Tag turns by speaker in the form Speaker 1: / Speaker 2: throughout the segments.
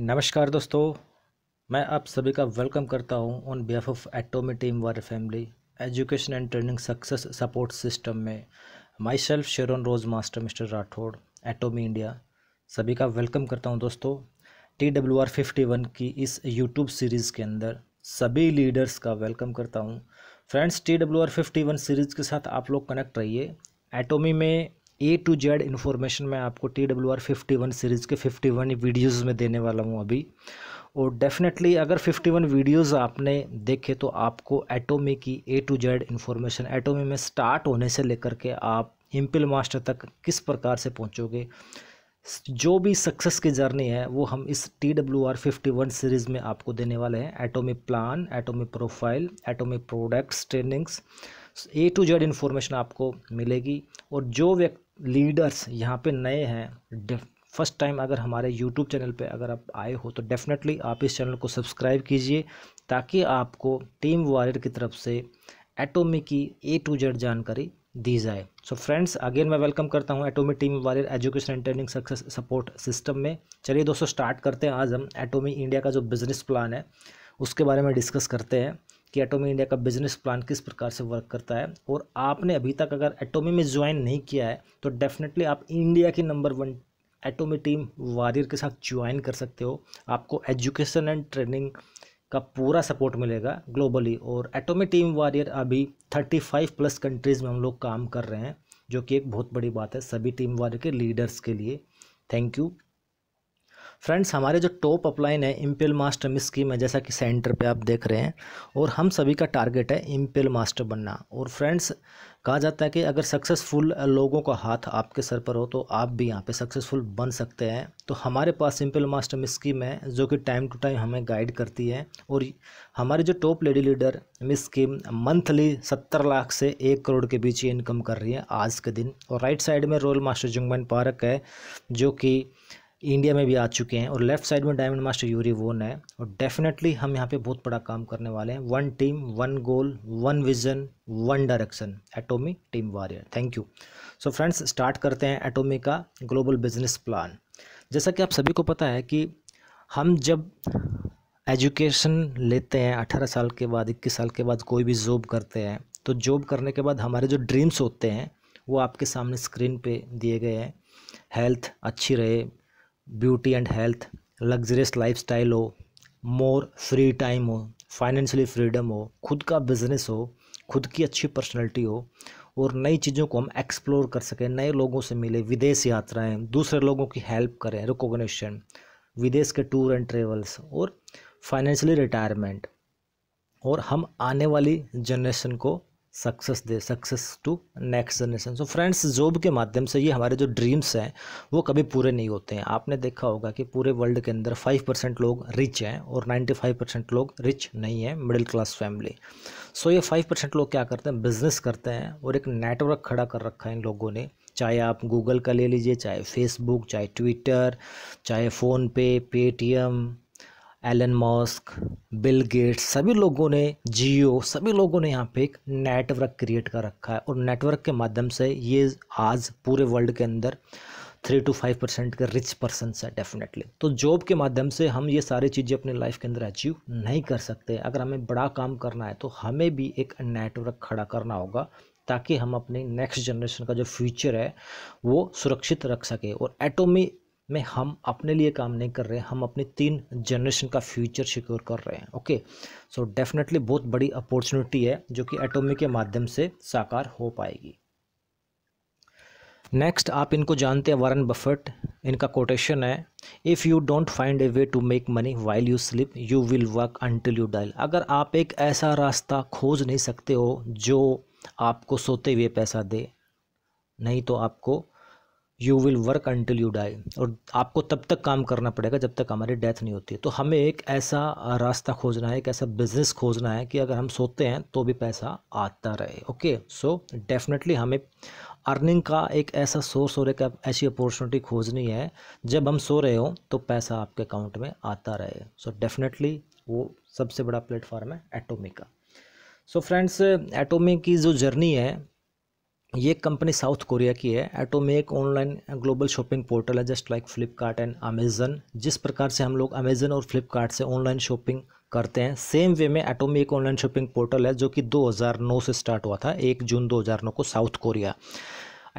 Speaker 1: नमस्कार दोस्तों मैं आप सभी का वेलकम करता हूं on behalf of Atomy team war family education and training success support system में माई सेल्फ शेरोन रोज master mister Rathore Atomy India सभी का वेलकम करता हूं दोस्तों T W R fifty one की इस यूट्यूब सीरीज़ के अंदर सभी लीडर्स का वेलकम करता हूँ friends T W R fifty one series के साथ आप लोग कनेक्ट रहिए एटोमी में ए टू जेड इन्फॉर्मेशन मैं आपको T W R fifty one series के फिफ्टी वन वीडियोज़ में देने वाला हूँ अभी और डेफिनेटली अगर फिफ्टी वन वीडियोज़ आपने देखे तो आपको एटोमी की A to Z information Atomy में स्टार्ट होने से लेकर के आप इम्पिल मास्टर तक किस प्रकार से पहुँचोगे जो भी सक्सेस की जर्नी है वो हम इस T W R fifty one series में आपको देने वाले हैं Atomy plan Atomy profile Atomy products trainings A to Z information आपको मिलेगी और जो व्यक्ति लीडर्स यहाँ पे नए हैं फर्स्ट टाइम अगर हमारे यूट्यूब चैनल पे अगर आप आए हो तो डेफिनेटली आप इस चैनल को सब्सक्राइब कीजिए ताकि आपको टीम वॉरियर की तरफ से एटोमी की ए टू जेड जानकारी दी जाए सो फ्रेंड्स अगेन मैं वेलकम करता हूँ Atomy team warrior education and training success support system में चलिए दोस्तों स्टार्ट करते हैं आज हम एटोमी इंडिया का जो बिजनेस प्लान है उसके बारे में डिस्कस करते हैं कि एटोमी इंडिया का बिजनेस प्लान किस प्रकार से वर्क करता है और आपने अभी तक अगर एटोमी में ज्वाइन नहीं किया है तो डेफिनेटली आप इंडिया की number one Atomy team warrior के साथ ज्वाइन कर सकते हो आपको एजुकेशन एंड ट्रेनिंग का पूरा सपोर्ट मिलेगा ग्लोबली और एटोमी टीम वारियर अभी थर्टी फाइव प्लस कंट्रीज़ में हम लोग काम कर रहे हैं जो कि एक बहुत बड़ी बात है सभी टीम वारियर के लीडर्स के लिए थैंक यू फ्रेंड्स हमारे जो टॉप अपलाइन है इम्पेल मास्टर में स्कीम है जैसा कि सेंटर पे आप देख रहे हैं और हम सभी का टारगेट है इम्पेल मास्टर बनना और फ्रेंड्स कहा जाता है कि अगर सक्सेसफुल लोगों का हाथ आपके सर पर हो तो आप भी यहाँ पे सक्सेसफुल बन सकते हैं तो हमारे पास सिंपल मास्टर मिस स्कीम है जो कि टाइम टू टाइम हमें गाइड करती है और हमारे जो टॉप लेडी लीडर मिस स्कीम मंथली सत्तर लाख से एक करोड़ के बीच इनकम कर रही है आज के दिन और राइट साइड में रोयल मास्टर जंगमैन पार्क है जो कि इंडिया में भी आ चुके हैं और लेफ्ट साइड में डायमंड मास्टर यूरी वोन है और डेफिनेटली हम यहाँ पे बहुत बड़ा काम करने वाले हैं one team one goal one vision one direction Atomy team warrior thank you so friends start करते हैं एटोमी का ग्लोबल बिजनेस प्लान जैसा कि आप सभी को पता है कि हम जब एजुकेशन लेते हैं अठारह साल के बाद इक्कीस साल के बाद कोई भी जॉब करते हैं तो जॉब करने के बाद हमारे जो ड्रीम्स होते हैं वो आपके सामने स्क्रीन पे दिए गए हैं हेल्थ अच्छी रहे beauty and health luxurious life हो मोर फ्री टाइम हो फाइनेंशियली फ्रीडम हो खुद का बिजनेस हो खुद की अच्छी पर्सनैलिटी हो और नई चीज़ों को हम एक्सप्लोर कर सकें नए लोगों से मिले विदेश यात्राएं दूसरे लोगों की हेल्प करें रिकोगशन विदेश के टूर एंड ट्रेवल्स और फाइनेंशियली रिटायरमेंट और हम आने वाली जनरेशन को सक्सेस दे success to next generation so friends job के माध्यम से ये हमारे जो ड्रीम्स हैं वो कभी पूरे नहीं होते हैं आपने देखा होगा कि पूरे वर्ल्ड के अंदर फाइव परसेंट लोग रिच हैं और नाइन्टी फाइव परसेंट लोग रिच नहीं है मिडिल क्लास फैमिली सो ये फाइव परसेंट लोग क्या करते हैं बिजनेस करते हैं और एक नेटवर्क खड़ा कर रखा है इन लोगों ने चाहे आप गूगल का ले लीजिए चाहे फेसबुक चाहे ट्विटर चाहे PhonePe Paytm Elon Musk Bill Gates सभी लोगों ने जियो सभी लोगों ने यहाँ पे एक नेटवर्क क्रिएट कर रखा है और नेटवर्क के माध्यम से ये आज पूरे वर्ल्ड के अंदर थ्री टू फाइव परसेंट के रिच पर्सन है डेफिनेटली तो जॉब के माध्यम से हम ये सारी चीज़ें अपने लाइफ के अंदर अचीव नहीं कर सकते अगर हमें बड़ा काम करना है तो हमें भी एक नेटवर्क खड़ा करना होगा ताकि हम अपने नेक्स्ट जनरेशन का जो फ्यूचर है वो सुरक्षित रख सके और एटोमी में हम अपने लिए काम नहीं कर रहे हम अपनी तीन जनरेशन का फ्यूचर सिक्योर कर रहे हैं ओके सो डेफिनेटली बहुत बड़ी अपॉर्चुनिटी है जो कि एटोमी के माध्यम से साकार हो पाएगी नेक्स्ट आप इनको जानते हैं वारन बफेट इनका कोटेशन है if you don't find a way to make money while you sleep you will work until you die अगर आप एक ऐसा रास्ता खोज नहीं सकते हो जो आपको सोते हुए पैसा दे नहीं तो आपको you will work until you die और आपको तब तक काम करना पड़ेगा जब तक हमारी डेथ नहीं होती तो हमें एक ऐसा रास्ता खोजना है एक ऐसा बिजनेस खोजना है कि अगर हम सोते हैं तो भी पैसा आता रहे ओके सो डेफिनेटली हमें अर्निंग का एक ऐसा सोर्स और एक ऐसी अपॉर्चुनिटी खोजनी है जब हम सो रहे हो तो पैसा आपके अकाउंट में आता रहे सो so, डेफिनेटली वो सबसे बड़ा प्लेटफॉर्म है एटोमी का सो फ्रेंड्स एटोमी की जो जर्नी है ये कंपनी साउथ कोरिया की है एटोमे एक ऑनलाइन ग्लोबल शॉपिंग पोर्टल है just like Flipkart and Amazon जिस प्रकार से हम लोग अमेजन और फ्लिपकार्ट से ऑनलाइन शॉपिंग करते हैं सेम वे में एटोमी एक ऑनलाइन शॉपिंग पोर्टल है जो कि 2009 से स्टार्ट हुआ था एक जून 2009 को साउथ कोरिया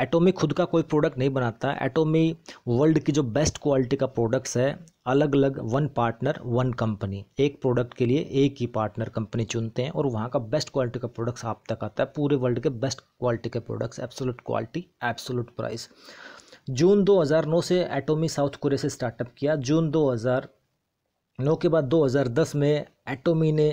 Speaker 1: एटोमी खुद का कोई प्रोडक्ट नहीं बनाता एटोमी वर्ल्ड की जो बेस्ट क्वालिटी का प्रोडक्ट्स है अलग अलग वन पार्टनर वन कंपनी एक प्रोडक्ट के लिए एक ही पार्टनर कंपनी चुनते हैं और वहाँ का बेस्ट क्वालिटी का प्रोडक्ट्स आप तक आता है पूरे वर्ल्ड के बेस्ट क्वालिटी के products absolute quality absolute price जून 2009 से एटोमी साउथ कोरिया से स्टार्टअप किया जून 2009 के बाद 2010 में एटोमी ने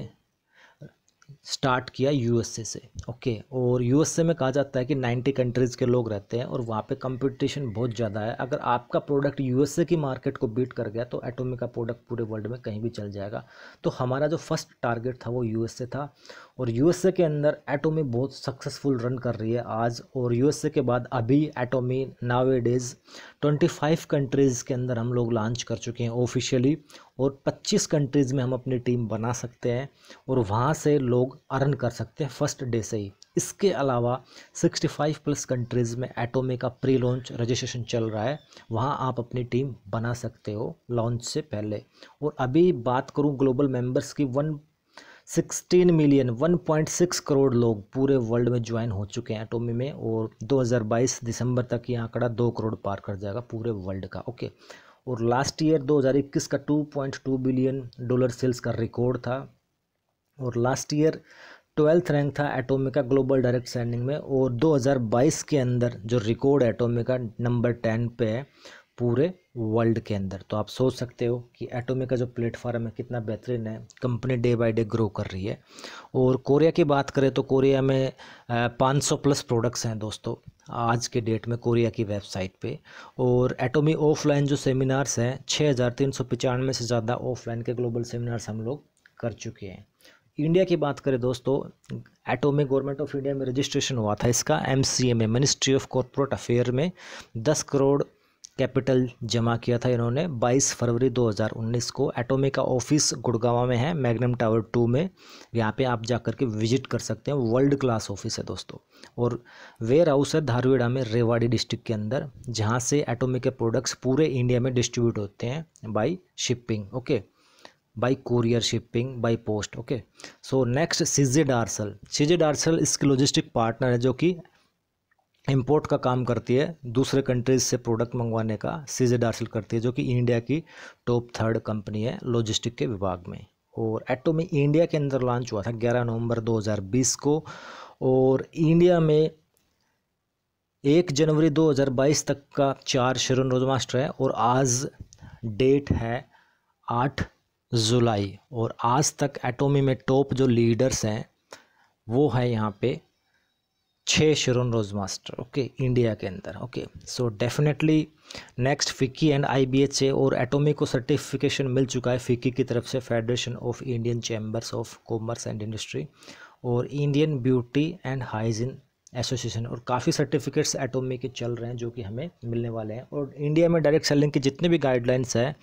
Speaker 1: स्टार्ट किया यूएसए से ओके और यूएसए में कहा जाता है कि 90 कंट्रीज़ के लोग रहते हैं और वहाँ पे कंपटीशन बहुत ज़्यादा है अगर आपका प्रोडक्ट यूएसए की मार्केट को बीट कर गया तो एटोमी का प्रोडक्ट पूरे वर्ल्ड में कहीं भी चल जाएगा तो हमारा जो फर्स्ट टारगेट था वो यूएसए था और यूएसए के अंदर एटोमी बहुत सक्सेसफुल रन कर रही है आज और यूएसए के बाद अभी एटोमी नावे डेज ट्वेंटी फाइव कंट्रीज़ के अंदर हम लोग लॉन्च कर चुके हैं ऑफिशियली और पच्चीस कंट्रीज़ में हम अपनी टीम बना सकते हैं और वहाँ से लोग अर्न कर सकते हैं फर्स्ट डे से ही इसके अलावा 65 प्लस कंट्रीज़ में एटोमे का प्री लॉन्च रजिस्ट्रेशन चल रहा है वहाँ आप अपनी टीम बना सकते हो लॉन्च से पहले और अभी बात करूँ ग्लोबल मेंबर्स की वन 16 मिलियन 1.6 करोड़ लोग पूरे वर्ल्ड में ज्वाइन हो चुके हैं एटोमी में और 2022 दिसंबर तक ये आंकड़ा दो करोड़ पार कर जाएगा पूरे वर्ल्ड का ओके और लास्ट ईयर 2021 का 2.2 बिलियन डॉलर सेल्स का रिकॉर्ड था और लास्ट ईयर ट्वेल्थ रैंक था एटोमिका ग्लोबल डायरेक्ट सेंडिंग में और 2022 के अंदर जो रिकॉर्ड एटोमिका नंबर टेन पे है पूरे वर्ल्ड के अंदर तो आप सोच सकते हो कि एटोमी का जो प्लेटफॉर्म है कितना बेहतरीन है company day by day grow कर रही है और कोरिया की बात करें तो कोरिया में 500 प्लस प्रोडक्ट्स हैं दोस्तों आज के डेट में कोरिया की वेबसाइट पे और एटोमी ऑफलाइन जो सेमिनार्स हैं छः से ज़्यादा ऑफलाइन के ग्लोबल सेमिनार्स हम लोग कर चुके हैं इंडिया की बात करें दोस्तों एटोमी गवर्नमेंट ऑफ इंडिया में रजिस्ट्रेशन हुआ था इसका M ministry of corporate affair में दस करोड़ कैपिटल जमा किया था इन्होंने 22 फरवरी 2019 को एटोमी का ऑफिस गुड़गावा में है मैग्नम टावर टू में यहाँ पे आप जाकर के विजिट कर सकते हैं वर्ल्ड क्लास ऑफिस है दोस्तों और वेयर हाउस है धारवेड़ा में रेवाड़ी डिस्ट्रिक्ट के अंदर जहाँ से एटोमी के प्रोडक्ट्स पूरे इंडिया में डिस्ट्रीब्यूट होते हैं by shipping okay by courier shipping by post okay so next CJ Darcl CJ Darcl इसके लॉजिस्टिक पार्टनर है जो कि इम्पोर्ट का काम करती है दूसरे कंट्रीज से प्रोडक्ट मंगवाने का सीजेड हासिल करती है जो कि इंडिया की टॉप थर्ड कंपनी है लॉजिस्टिक के विभाग में और एटोमी इंडिया के अंदर लॉन्च हुआ था 11 नवंबर 2020 को और इंडिया में एक जनवरी 2022 तक का चार शरण रोजमास्टर है और आज डेट है आठ जुलाई और आज तक एटोमी में टॉप जो लीडर्स हैं वो है यहाँ पे छः शरण रोज मास्टर ओके इंडिया के अंदर okay so definitely next FICCI and IBHA और एटोमी को सर्टिफिकेशन मिल चुका है फिक्की की तरफ से federation of Indian chambers of commerce and industry और Indian beauty and hygiene association और काफ़ी सर्टिफिकेट्स एटोमी के चल रहे हैं जो कि हमें मिलने वाले हैं और इंडिया में डायरेक्ट सेलिंग के जितने भी गाइडलाइंस हैं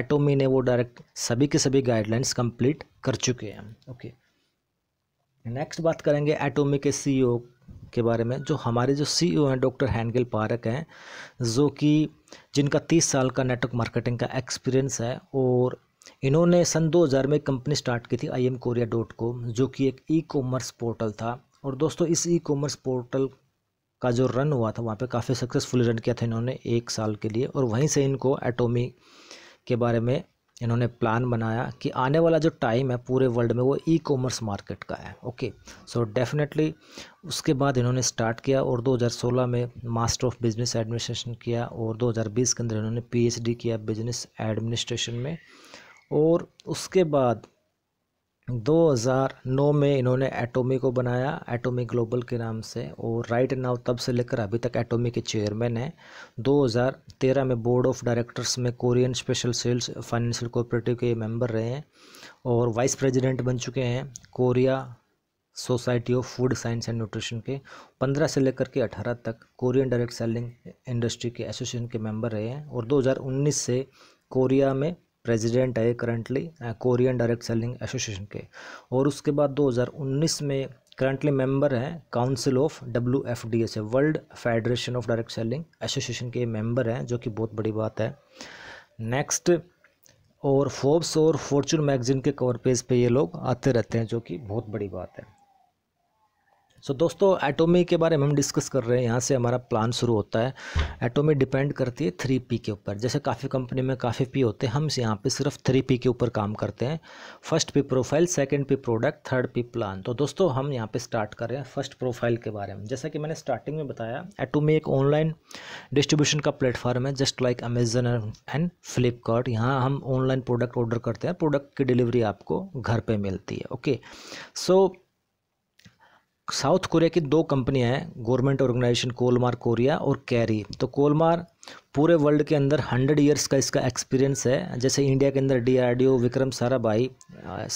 Speaker 1: एटोमी ने वो डायरेक्ट सभी के सभी गाइडलाइंस कंप्लीट कर चुके हैं ओके नेक्स्ट बात करेंगे एटोमी के सीईओ के बारे में जो हमारे जो सी e हैं डॉक्टर हैंडगिल पारक हैं जो कि जिनका तीस साल का नेटवर्क मार्केटिंग का एक्सपीरियंस है और इन्होंने सन 2000 में कंपनी स्टार्ट की थी I am Korea dot com जो कि एक ई कॉमर्स पोर्टल था और दोस्तों इस ई कॉमर्स पोर्टल का जो रन हुआ था वहाँ पे काफ़ी सक्सेसफुल रन किया था इन्होंने एक साल के लिए और वहीं से इनको एटोमी के बारे में इन्होंने प्लान बनाया कि आने वाला जो टाइम है पूरे वर्ल्ड में वो ई कॉमर्स मार्केट का है ओके सो डेफिनेटली उसके बाद इन्होंने स्टार्ट किया और 2016 में मास्टर ऑफ बिजनेस एडमिनिस्ट्रेशन किया और 2020 के अंदर इन्होंने पीएचडी किया बिजनेस एडमिनिस्ट्रेशन में और उसके बाद 2009 में इन्होंने एटोमी को बनाया एटोमी ग्लोबल के नाम से और राइट नाउ तब से लेकर अभी तक एटोमी के चेयरमैन हैं 2013 में बोर्ड ऑफ डायरेक्टर्स में Korean special sales financial cooperative के मेंबर रहे हैं और वाइस प्रेसिडेंट बन चुके हैं Korea society of food science and nutrition के पंद्रह से लेकर के अठारह तक कोरियन डायरेक्ट सेलिंग इंडस्ट्री के एसोसिएशन के मेम्बर रहे हैं और दो से कोरिया में प्रेसिडेंट है currently Korean direct selling association के और उसके बाद 2019 में करंटली मेंबर हैं council of W F D S world federation of direct selling association के मेंबर हैं जो कि बहुत बड़ी बात है नेक्स्ट और फोर्ब्स और फॉर्चून मैगजीन के कवर पेज पे ये लोग आते रहते हैं जो कि बहुत बड़ी बात है सो so, दोस्तों एटोमी के बारे में हम डिस्कस कर रहे हैं यहाँ से हमारा प्लान शुरू होता है एटोमी डिपेंड करती है थ्री पी के ऊपर जैसे काफ़ी कंपनी में काफ़ी पी होते हैं हम यहाँ पे सिर्फ थ्री पी के ऊपर काम करते हैं first P profile second P product third P plan तो दोस्तों हम यहाँ पे स्टार्ट कर रहे हैं फर्स्ट प्रोफाइल के बारे में जैसा कि मैंने स्टार्टिंग में बताया एटोमी एक ऑनलाइन डिस्ट्रीब्यूशन का प्लेटफॉर्म है just like Amazon and Flipkart यहाँ हम ऑनलाइन प्रोडक्ट ऑर्डर करते हैं प्रोडक्ट की डिलीवरी आपको घर पर मिलती है okay so so, South Korea की दो कंपनियां हैं गवर्नमेंट ऑर्गेनाइजेशन कोलमार कोरिया और कैरी तो कोलमार पूरे वर्ल्ड के अंदर हंड्रेड ईयर्स का इसका एक्सपीरियंस है जैसे इंडिया के अंदर DRDO Vikram Sarabhai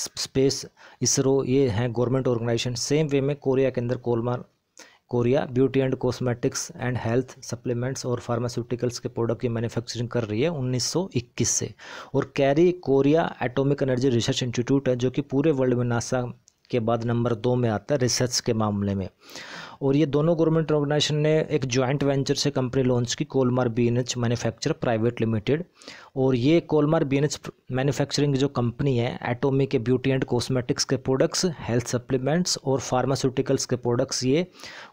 Speaker 1: space ISRO ये हैं गवर्नमेंट ऑर्गेनाइजेशन सेम वे में कोरिया के अंदर Kolmar Korea beauty and cosmetics and health supplements और फार्मास्यूटिकल्स के प्रोडक्ट की मैन्युफैक्चरिंग कर रही है 1921 से और KAERI Korea atomic energy research institute है जो कि पूरे वर्ल्ड में नासा के बाद नंबर दो में आता है रिसर्च के मामले में और ये दोनों गवर्नमेंट ऑर्गेनाइजेशन ने एक जॉइंट वेंचर से कंपनी लॉन्च की Kolmar B N manufacture private limited और ये कोलमार बी एन मैन्युफैक्चरिंग जो कंपनी है एटोमी के ब्यूटी एंड कॉस्मेटिक्स के प्रोडक्ट्स हेल्थ सप्लीमेंट्स और फार्मास्यूटिकल्स के प्रोडक्ट्स ये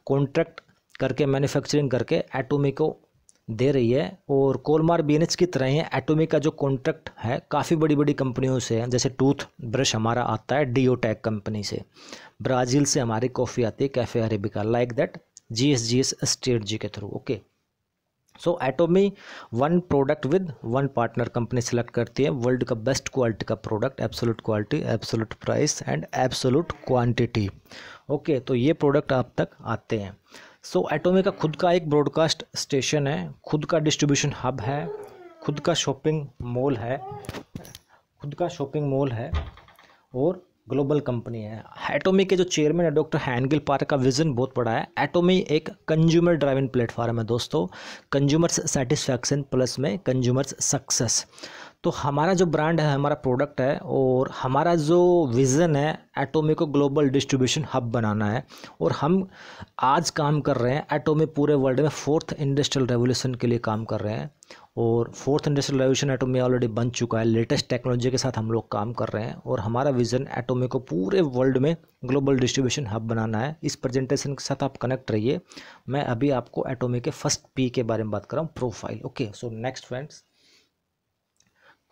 Speaker 1: कॉन्ट्रैक्ट करके मैन्युफैक्चरिंग करके एटोमी को दे रही है और कोलमार बी की तरह ही एटोमी का जो कॉन्ट्रैक्ट है काफ़ी बड़ी बड़ी कंपनियों से है जैसे टूथ ब्रश हमारा आता है डीओटैक कंपनी से ब्राज़ील से हमारी कॉफ़ी आती है cafe arabica like that G S G S state G के through okay so Atomy one product with one partner company select करती है वर्ल्ड का बेस्ट क्वालिटी का product absolute quality absolute price and absolute quantity okay तो ये product आप तक आते हैं सो so, एटोमी का खुद का एक ब्रॉडकास्ट स्टेशन है खुद का डिस्ट्रीब्यूशन हब है खुद का शॉपिंग मॉल है खुद का शॉपिंग मॉल है और ग्लोबल कंपनी है एटोमी के जो चेयरमैन है डॉक्टर हैनगिल पार्क का विजन बहुत बड़ा है एटोमी एक कंज्यूमर ड्राइविंग प्लेटफार्म है दोस्तों कंज्यूमर्स सेटिस्फैक्शन प्लस में कंज्यूमर्स सक्सेस तो हमारा जो ब्रांड है हमारा प्रोडक्ट है और हमारा जो विज़न है एटोमी को ग्लोबल डिस्ट्रीब्यूशन हब बनाना है और हम आज काम कर रहे हैं एटोमी पूरे वर्ल्ड में फोर्थ इंडस्ट्रियल रेवोल्यूशन के लिए काम कर रहे हैं और fourth industrial revolution Atomy already बन चुका है लेटेस्ट टेक्नोलॉजी के साथ हम लोग काम कर रहे हैं और हमारा विज़न एटोमी को पूरे वर्ल्ड में ग्लोबल डिस्ट्रीब्यूशन हब बनाना है इस प्रेजेंटेशन के साथ आप कनेक्ट रहिए मैं अभी आपको एटोमी के फर्स्ट पी के बारे में बात कर रहा हूँ profile okay so next friends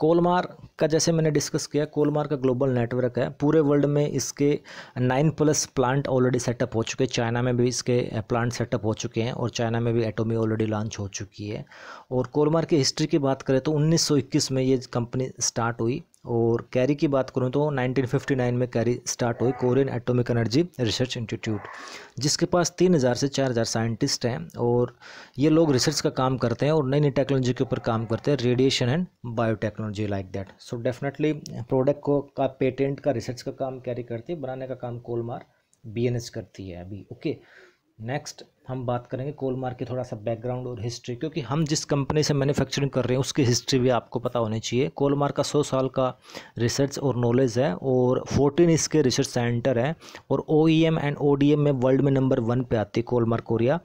Speaker 1: Kolmar का जैसे मैंने डिस्कस किया कोलमार का ग्लोबल नेटवर्क है पूरे वर्ल्ड में इसके nine plus plant already setup हो चुके हैं चाइना में भी इसके प्लांट सेटअप हो चुके हैं और चाइना में भी एटोमी ऑलरेडी लॉन्च हो चुकी है और कोलमार की हिस्ट्री की बात करें तो 1921 में ये कंपनी स्टार्ट हुई और कैरी की बात करूँ तो 1959 में कैरी स्टार्ट हुई Korean atomic energy research institute जिसके पास 3000 से 4000 साइंटिस्ट हैं और ये लोग रिसर्च का काम करते हैं और नई नई टेक्नोलॉजी के ऊपर काम करते हैं radiation and biotechnology like that so definitely product को का पेटेंट का रिसर्च का काम कैरी करती है बनाने का काम कोलमार बी करती है अभी ओके नेक्स्ट हम बात करेंगे कोल मार्क की थोड़ा सा बैकग्राउंड और हिस्ट्री क्योंकि हम जिस कंपनी से मैन्युफैक्चरिंग कर रहे हैं उसकी हिस्ट्री भी आपको पता होनी चाहिए कोल का सौ साल का रिसर्च और नॉलेज है और फोर्टीन इसके रिसर्च सेंटर हैं और ओ एंड ओ में वर्ल्ड में नंबर वन पे आती है कोल कोरिया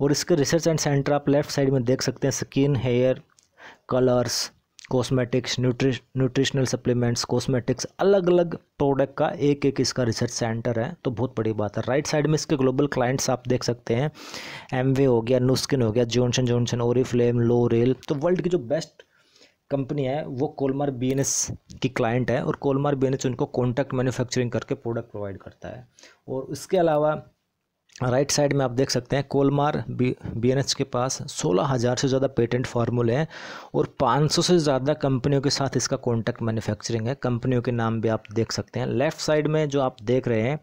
Speaker 1: और इसके रिसर्च एंड सेंटर आप लेफ्ट साइड में देख सकते हैं skin hair colours cosmetics nutri nutritional supplements cosmetics अलग अलग प्रोडक्ट का एक एक इसका रिसर्च सेंटर है तो बहुत बड़ी बात है राइट साइड में इसके ग्लोबल क्लाइंट्स आप देख सकते हैं एमवे हो गया नुस्किन हो गया जॉनसन जॉनसन लो रेल तो वर्ल्ड की जो बेस्ट कंपनी है वो कोलमार बी की क्लाइंट है और कोलमार बी उनको कॉन्टैक्ट मैन्युफैक्चरिंग करके प्रोडक्ट प्रोवाइड करता है और उसके अलावा राइट साइड में आप देख सकते हैं कोलमार बी एन के पास सोलह हज़ार से ज़्यादा पेटेंट फार्मूले हैं और 500 से ज़्यादा कंपनियों के साथ इसका कॉन्टैक्ट मैन्युफैक्चरिंग है कंपनियों के नाम भी आप देख सकते हैं लेफ्ट साइड में जो आप देख रहे हैं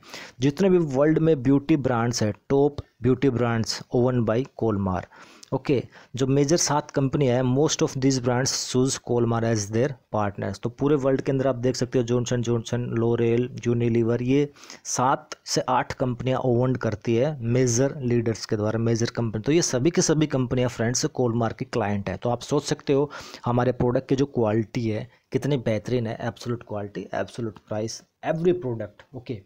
Speaker 1: जितने भी वर्ल्ड में ब्यूटी ब्रांड्स हैं top beauty brands owned by Kolmar okay जो मेजर सात कंपनी है most of this brands choose Kolmar as their partners तो पूरे वर्ल्ड के अंदर आप देख सकते हो जॉनसन जॉनसन लोरेल यूनिलीवर ये सात से आठ कंपनियां ओवन करती है मेजर लीडर्स के द्वारा मेजर कंपनी तो ये सभी के सभी कंपनियां फ्रेंड्स कोलमार के क्लाइंट है तो आप सोच सकते हो हमारे प्रोडक्ट की जो क्वालिटी है कितनी बेहतरीन है absolute quality absolute price every product okay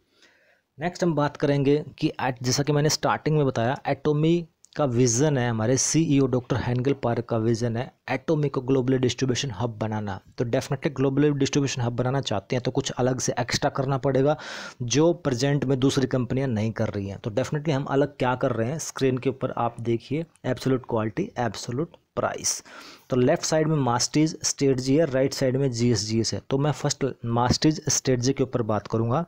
Speaker 1: next हम बात करेंगे कि एट जैसा कि मैंने स्टार्टिंग में बताया एटोमी का विज़न है हमारे सीईओ डॉक्टर हैंगल पार्क का विज़न है एटोमी को ग्लोबली डिस्ट्रीब्यूशन हब बनाना तो डेफिनेटली ग्लोबली डिस्ट्रीब्यूशन हब बनाना चाहते हैं तो कुछ अलग से एक्स्ट्रा करना पड़ेगा जो प्रेजेंट में दूसरी कंपनियां नहीं कर रही हैं तो डेफिनेटली हम अलग क्या कर रहे हैं स्क्रीन के ऊपर आप देखिए एब्सोलूट क्वालिटी एब्सोलूट प्राइस तो लेफ्ट साइड में मास्टीज स्टेट है राइट साइड में जी है तो मैं फर्स्ट मास्टीज स्टेट के ऊपर बात करूँगा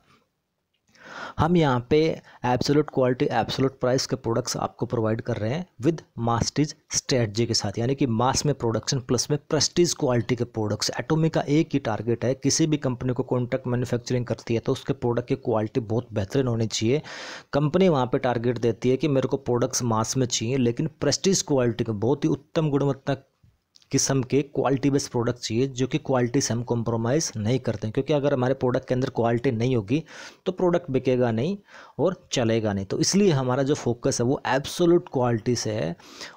Speaker 1: हम यहाँ पे एब्सोलूट क्वालिटी एब्सोलूट प्राइस के प्रोडक्ट्स आपको प्रोवाइड कर रहे हैं विद मास्टिज स्ट्रेटजी के साथ यानी कि मास में प्रोडक्शन प्लस में प्रेस्टीज क्वालिटी के प्रोडक्ट्स एटोमी का एक ही टारगेट है किसी भी कंपनी को कॉन्ट्रैक्ट मैन्युफैक्चरिंग करती है तो उसके प्रोडक्ट की क्वालिटी बहुत बेहतरीन होनी चाहिए कंपनी वहाँ पर टारगेट देती है कि मेरे को प्रोडक्ट्स मास में चाहिए लेकिन प्रेस्टीज क्वालिटी के बहुत ही उत्तम गुणवत्ता किस्म के क्वालिटी बेस्ड प्रोडक्ट चाहिए जो कि क्वालिटी से हम कॉम्प्रोमाइज़ नहीं करते क्योंकि अगर हमारे प्रोडक्ट के अंदर क्वालिटी नहीं होगी तो प्रोडक्ट बिकेगा नहीं और चलेगा नहीं तो इसलिए हमारा जो फोकस है वो एब्सोलूट क्वालिटी से है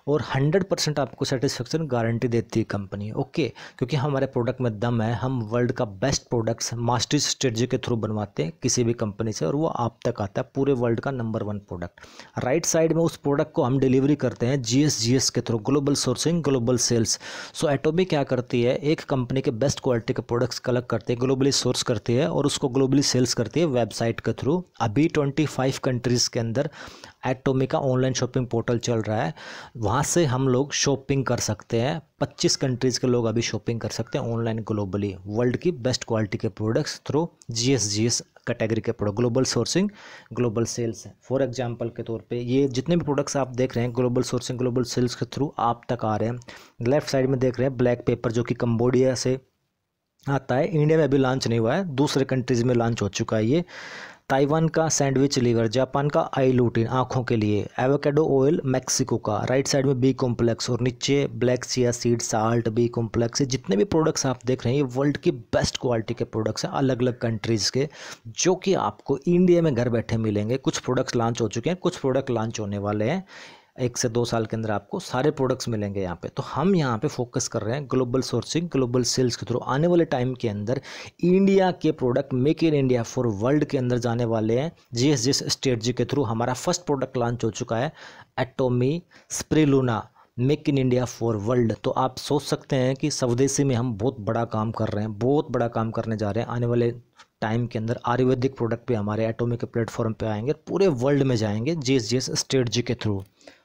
Speaker 1: और हंड्रेड परसेंट आपको सेटिस्फेक्शन गारंटी देती है कंपनी ओके क्योंकि हमारे प्रोडक्ट में दम है हम वर्ल्ड का बेस्ट प्रोडक्ट्स मास्टर स्ट्रेटजी के थ्रू बनवाते हैं किसी भी कंपनी से और वो आप तक आता है पूरे वर्ल्ड का number one product right side में उस प्रोडक्ट को हम डिलीवरी करते हैं जी एस के through global sourcing global sales so Atomy क्या करती है एक कंपनी के बेस्ट क्वालिटी के प्रोडक्ट्स कलेक्ट करती है ग्लोबली सोर्स करती है और उसको ग्लोबली सेल्स करती है वेबसाइट के थ्रू अभी ट्वेंटी फाइव कंट्रीज़ के अंदर एटोमी का ऑनलाइन शॉपिंग पोर्टल चल रहा है वहाँ से हम लोग शॉपिंग कर सकते हैं पच्चीस कंट्रीज़ के लोग अभी शॉपिंग कर सकते हैं ऑनलाइन ग्लोबली वर्ल्ड की बेस्ट क्वालिटी के products through G S category के product global sourcing global sales है फॉर एग्जांपल के तौर पे ये जितने भी प्रोडक्ट्स आप देख रहे हैं ग्लोबल सोर्सिंग ग्लोबल सेल्स के थ्रू आप तक आ रहे हैं लेफ्ट साइड में देख रहे हैं ब्लैक पेपर जो कि कम्बोडिया से आता है इंडिया में अभी लॉन्च नहीं हुआ है दूसरे कंट्रीज़ में लॉन्च हो चुका है ये ताइवान का सैंडविच लीवर जापान का आई लूटिन आँखों के लिए एवोकेडो ऑयल मैक्सिको का राइट साइड में बी कॉम्प्लेक्स और नीचे black chia seed salt B complex जितने भी प्रोडक्ट्स आप देख रहे हैं ये वर्ल्ड की बेस्ट क्वालिटी के प्रोडक्ट्स हैं अलग अलग कंट्रीज़ के जो कि आपको इंडिया में घर बैठे मिलेंगे कुछ प्रोडक्ट्स लॉन्च हो चुके हैं कुछ प्रोडक्ट लॉन्च होने वाले हैं एक से दो साल के अंदर आपको सारे प्रोडक्ट्स मिलेंगे यहाँ पे तो हम यहाँ पे फोकस कर रहे हैं ग्लोबल सोर्सिंग ग्लोबल सेल्स के थ्रू आने वाले टाइम के अंदर इंडिया के product make in India for world के अंदर जाने वाले हैं जिस जिस स्ट्रेटजी के थ्रू हमारा फर्स्ट प्रोडक्ट लॉन्च हो चुका है Atomy spirulina make in India for world तो आप सोच सकते हैं कि स्वदेशी में हम बहुत बड़ा काम कर रहे हैं बहुत बड़ा काम करने जा रहे हैं आने वाले टाइम के अंदर आयुर्वेदिक प्रोडक्ट पे हमारे के प्लेटफॉर्म पे आएंगे पूरे वर्ल्ड में जाएंगे जिस जिस स्ट्रेटजी के थ्रू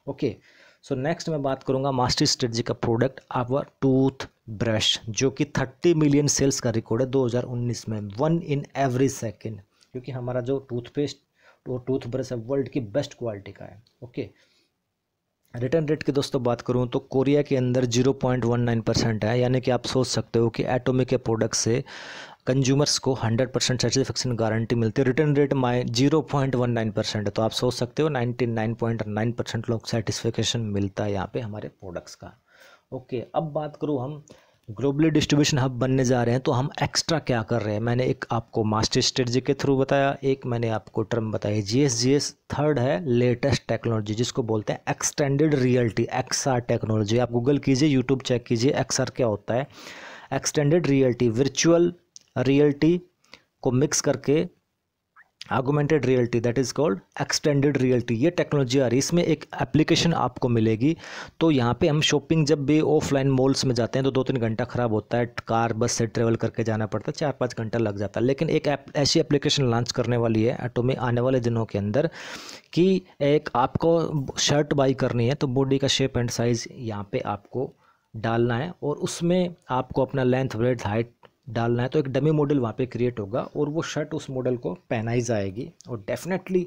Speaker 1: ओके सो नेक्स्ट मैं बात करूंगा मास्टर स्ट्रेटजी का प्रोडक्ट आवर टूथ ब्रश जो कि थर्टी मिलियन सेल्स का रिकॉर्ड है 2019 में वन इन एवरी सेकेंड क्योंकि हमारा जो टूथपेस्ट और टूथ ब्रश है वर्ल्ड की बेस्ट क्वालिटी का है ओके रिटर्न रेट की दोस्तों बात करूँ तो कोरिया के अंदर zero point one nine percent है यानी कि आप सोच सकते हो कि एटोमी के प्रोडक्ट से कंज्यूमर्स को 100 परसेंट सेटिस्फेक्शन गारंटी मिलती है रिटर्न रेट माई zero point one nine percent है तो आप सोच सकते हो 99.9 नाइन पॉइंट नाइन परसेंट लोग सेटिस्फेक्शन मिलता है यहाँ पे हमारे प्रोडक्ट्स का ओके अब बात करूँ हम ग्लोबली डिस्ट्रीब्यूशन हब बनने जा रहे हैं तो हम एक्स्ट्रा क्या कर रहे हैं मैंने एक आपको मास्टर स्ट्रेटजी के थ्रू बताया एक मैंने आपको टर्म बताया जी एस थर्ड है लेटेस्ट टेक्नोलॉजी जिसको बोलते हैं एक्सटेंडेड रियलिटी एक्सआर टेक्नोलॉजी आप गूगल कीजिए यूट्यूब चेक कीजिए एक्सआर क्या होता है एक्सटेंडेड रियलिटी वर्चुअल रियलिटी को मिक्स करके augmented reality that is called extended reality ये टेक्नोलॉजी आ रही है इसमें एक एप्लीकेशन आपको मिलेगी तो यहाँ पे हम शॉपिंग जब भी ऑफलाइन मॉल्स में जाते हैं तो दो तीन घंटा ख़राब होता है कार बस से ट्रेवल करके जाना पड़ता है चार पाँच घंटा लग जाता है लेकिन एक एप, ऐसी एप्लीकेशन लॉन्च करने वाली है एटोमी आने वाले दिनों के अंदर कि एक आपको शर्ट बाई करनी है तो बॉडी का शेप एंड साइज़ यहाँ पर आपको डालना है और उसमें आपको अपना लेंथ वेथ हाइट डालना है तो एक डमी मॉडल वहाँ पे क्रिएट होगा और वो शर्ट उस मॉडल को पहनाई जाएगी और डेफिनेटली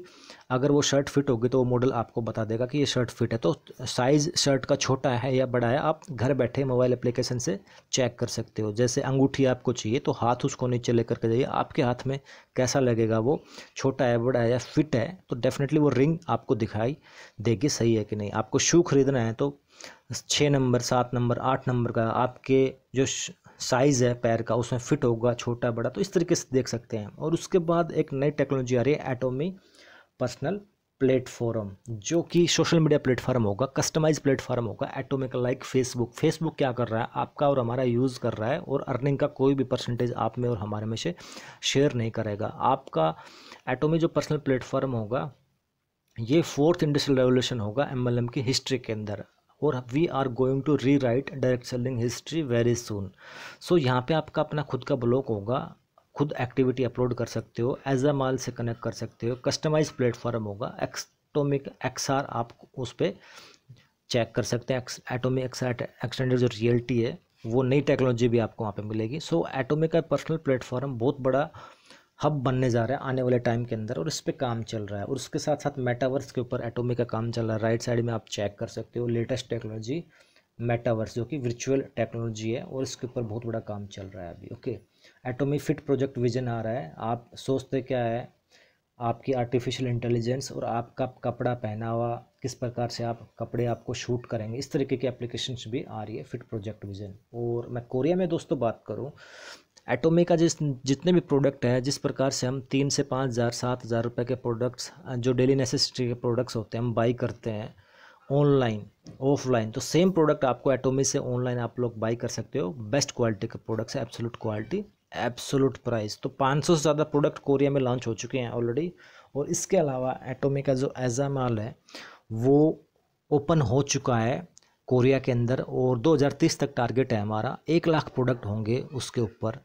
Speaker 1: अगर वो शर्ट फिट होगी तो वो मॉडल आपको बता देगा कि ये शर्ट फिट है तो साइज़ शर्ट का छोटा है या बड़ा है आप घर बैठे मोबाइल एप्लीकेशन से चेक कर सकते हो जैसे अंगूठी आपको चाहिए तो हाथ उसको नीचे ले करके जाइए आपके हाथ में कैसा लगेगा वो छोटा है बड़ा है या फिट है तो डेफिनेटली वो रिंग आपको दिखाई देगी सही है कि नहीं आपको शू खरीदना है तो छः नंबर सात नंबर आठ नंबर का आपके जो साइज़ है पैर का उसमें फिट होगा छोटा बड़ा तो इस तरीके से देख सकते हैं और उसके बाद एक नई टेक्नोलॉजी आ रही है एटोमी पर्सनल प्लेटफॉर्म जो कि सोशल मीडिया प्लेटफॉर्म होगा कस्टमाइज प्लेटफॉर्म होगा एटोमिक लाइक फेसबुक फेसबुक क्या कर रहा है आपका और हमारा यूज़ कर रहा है और अर्निंग का कोई भी परसेंटेज आप में और हमारे में से शेयर नहीं करेगा आपका एटोमी जो पर्सनल प्लेटफॉर्म होगा ये फोर्थ इंडस्ट्रियल रेवोल्यूशन होगा एम की हिस्ट्री के अंदर और we are going to rewrite direct selling history very soon so यहाँ पे आपका अपना खुद का ब्लॉक होगा खुद एक्टिविटी अपलोड कर सकते हो एज अ माल से कनेक्ट कर सकते हो कस्टमाइज प्लेटफॉर्म होगा एक्सटोमिक एक्सआर आप उस पर चेक कर सकते हैं एटोमिक एक्सआर एक्सटेंडेड जो रियलिटी है वो नई टेक्नोलॉजी भी आपको वहाँ पे मिलेगी सो so, एटोमिक का पर्सनल प्लेटफॉर्म बहुत बड़ा हब बनने जा रहा है आने वाले टाइम के अंदर और इस पर काम चल रहा है और उसके साथ साथ मेटावर्स के ऊपर एटोमी का काम चल रहा है राइट साइड में आप चेक कर सकते हो लेटेस्ट टेक्नोलॉजी मेटावर्स जो कि वर्चुअल टेक्नोलॉजी है और इसके ऊपर बहुत बड़ा काम चल रहा है अभी okay Atomy fit project vision आ रहा है आप सोचते क्या है आपकी आर्टिफिशियल इंटेलिजेंस और आपका कपड़ा पहनावा किस प्रकार से आप कपड़े आपको शूट करेंगे इस तरीके की एप्लीकेशन भी आ रही है फिट प्रोजेक्ट विजन और मैं कोरिया में दोस्तों बात करूं एटोमी का जिस जितने भी प्रोडक्ट हैं जिस प्रकार से हम तीन से पाँच हज़ार सात हज़ार रुपये के प्रोडक्ट्स जो डेली नेसेसिटी के प्रोडक्ट्स होते हैं हम बाई करते हैं ऑनलाइन ऑफलाइन तो सेम प्रोडक्ट आपको एटोमी से ऑनलाइन आप लोग बाई कर सकते हो बेस्ट क्वालिटी के प्रोडक्ट्स है एब्सोलूट क्वालिटी एब्सोलूट प्राइस तो सौ से ज़्यादा प्रोडक्ट कोरिया में लॉन्च हो चुके हैं ऑलरेडी और इसके अलावा एटोमी का जो एजा माल है वो ओपन हो चुका है कोरिया के अंदर और 2030 तक टारगेट है हमारा एक लाख प्रोडक्ट होंगे उसके ऊपर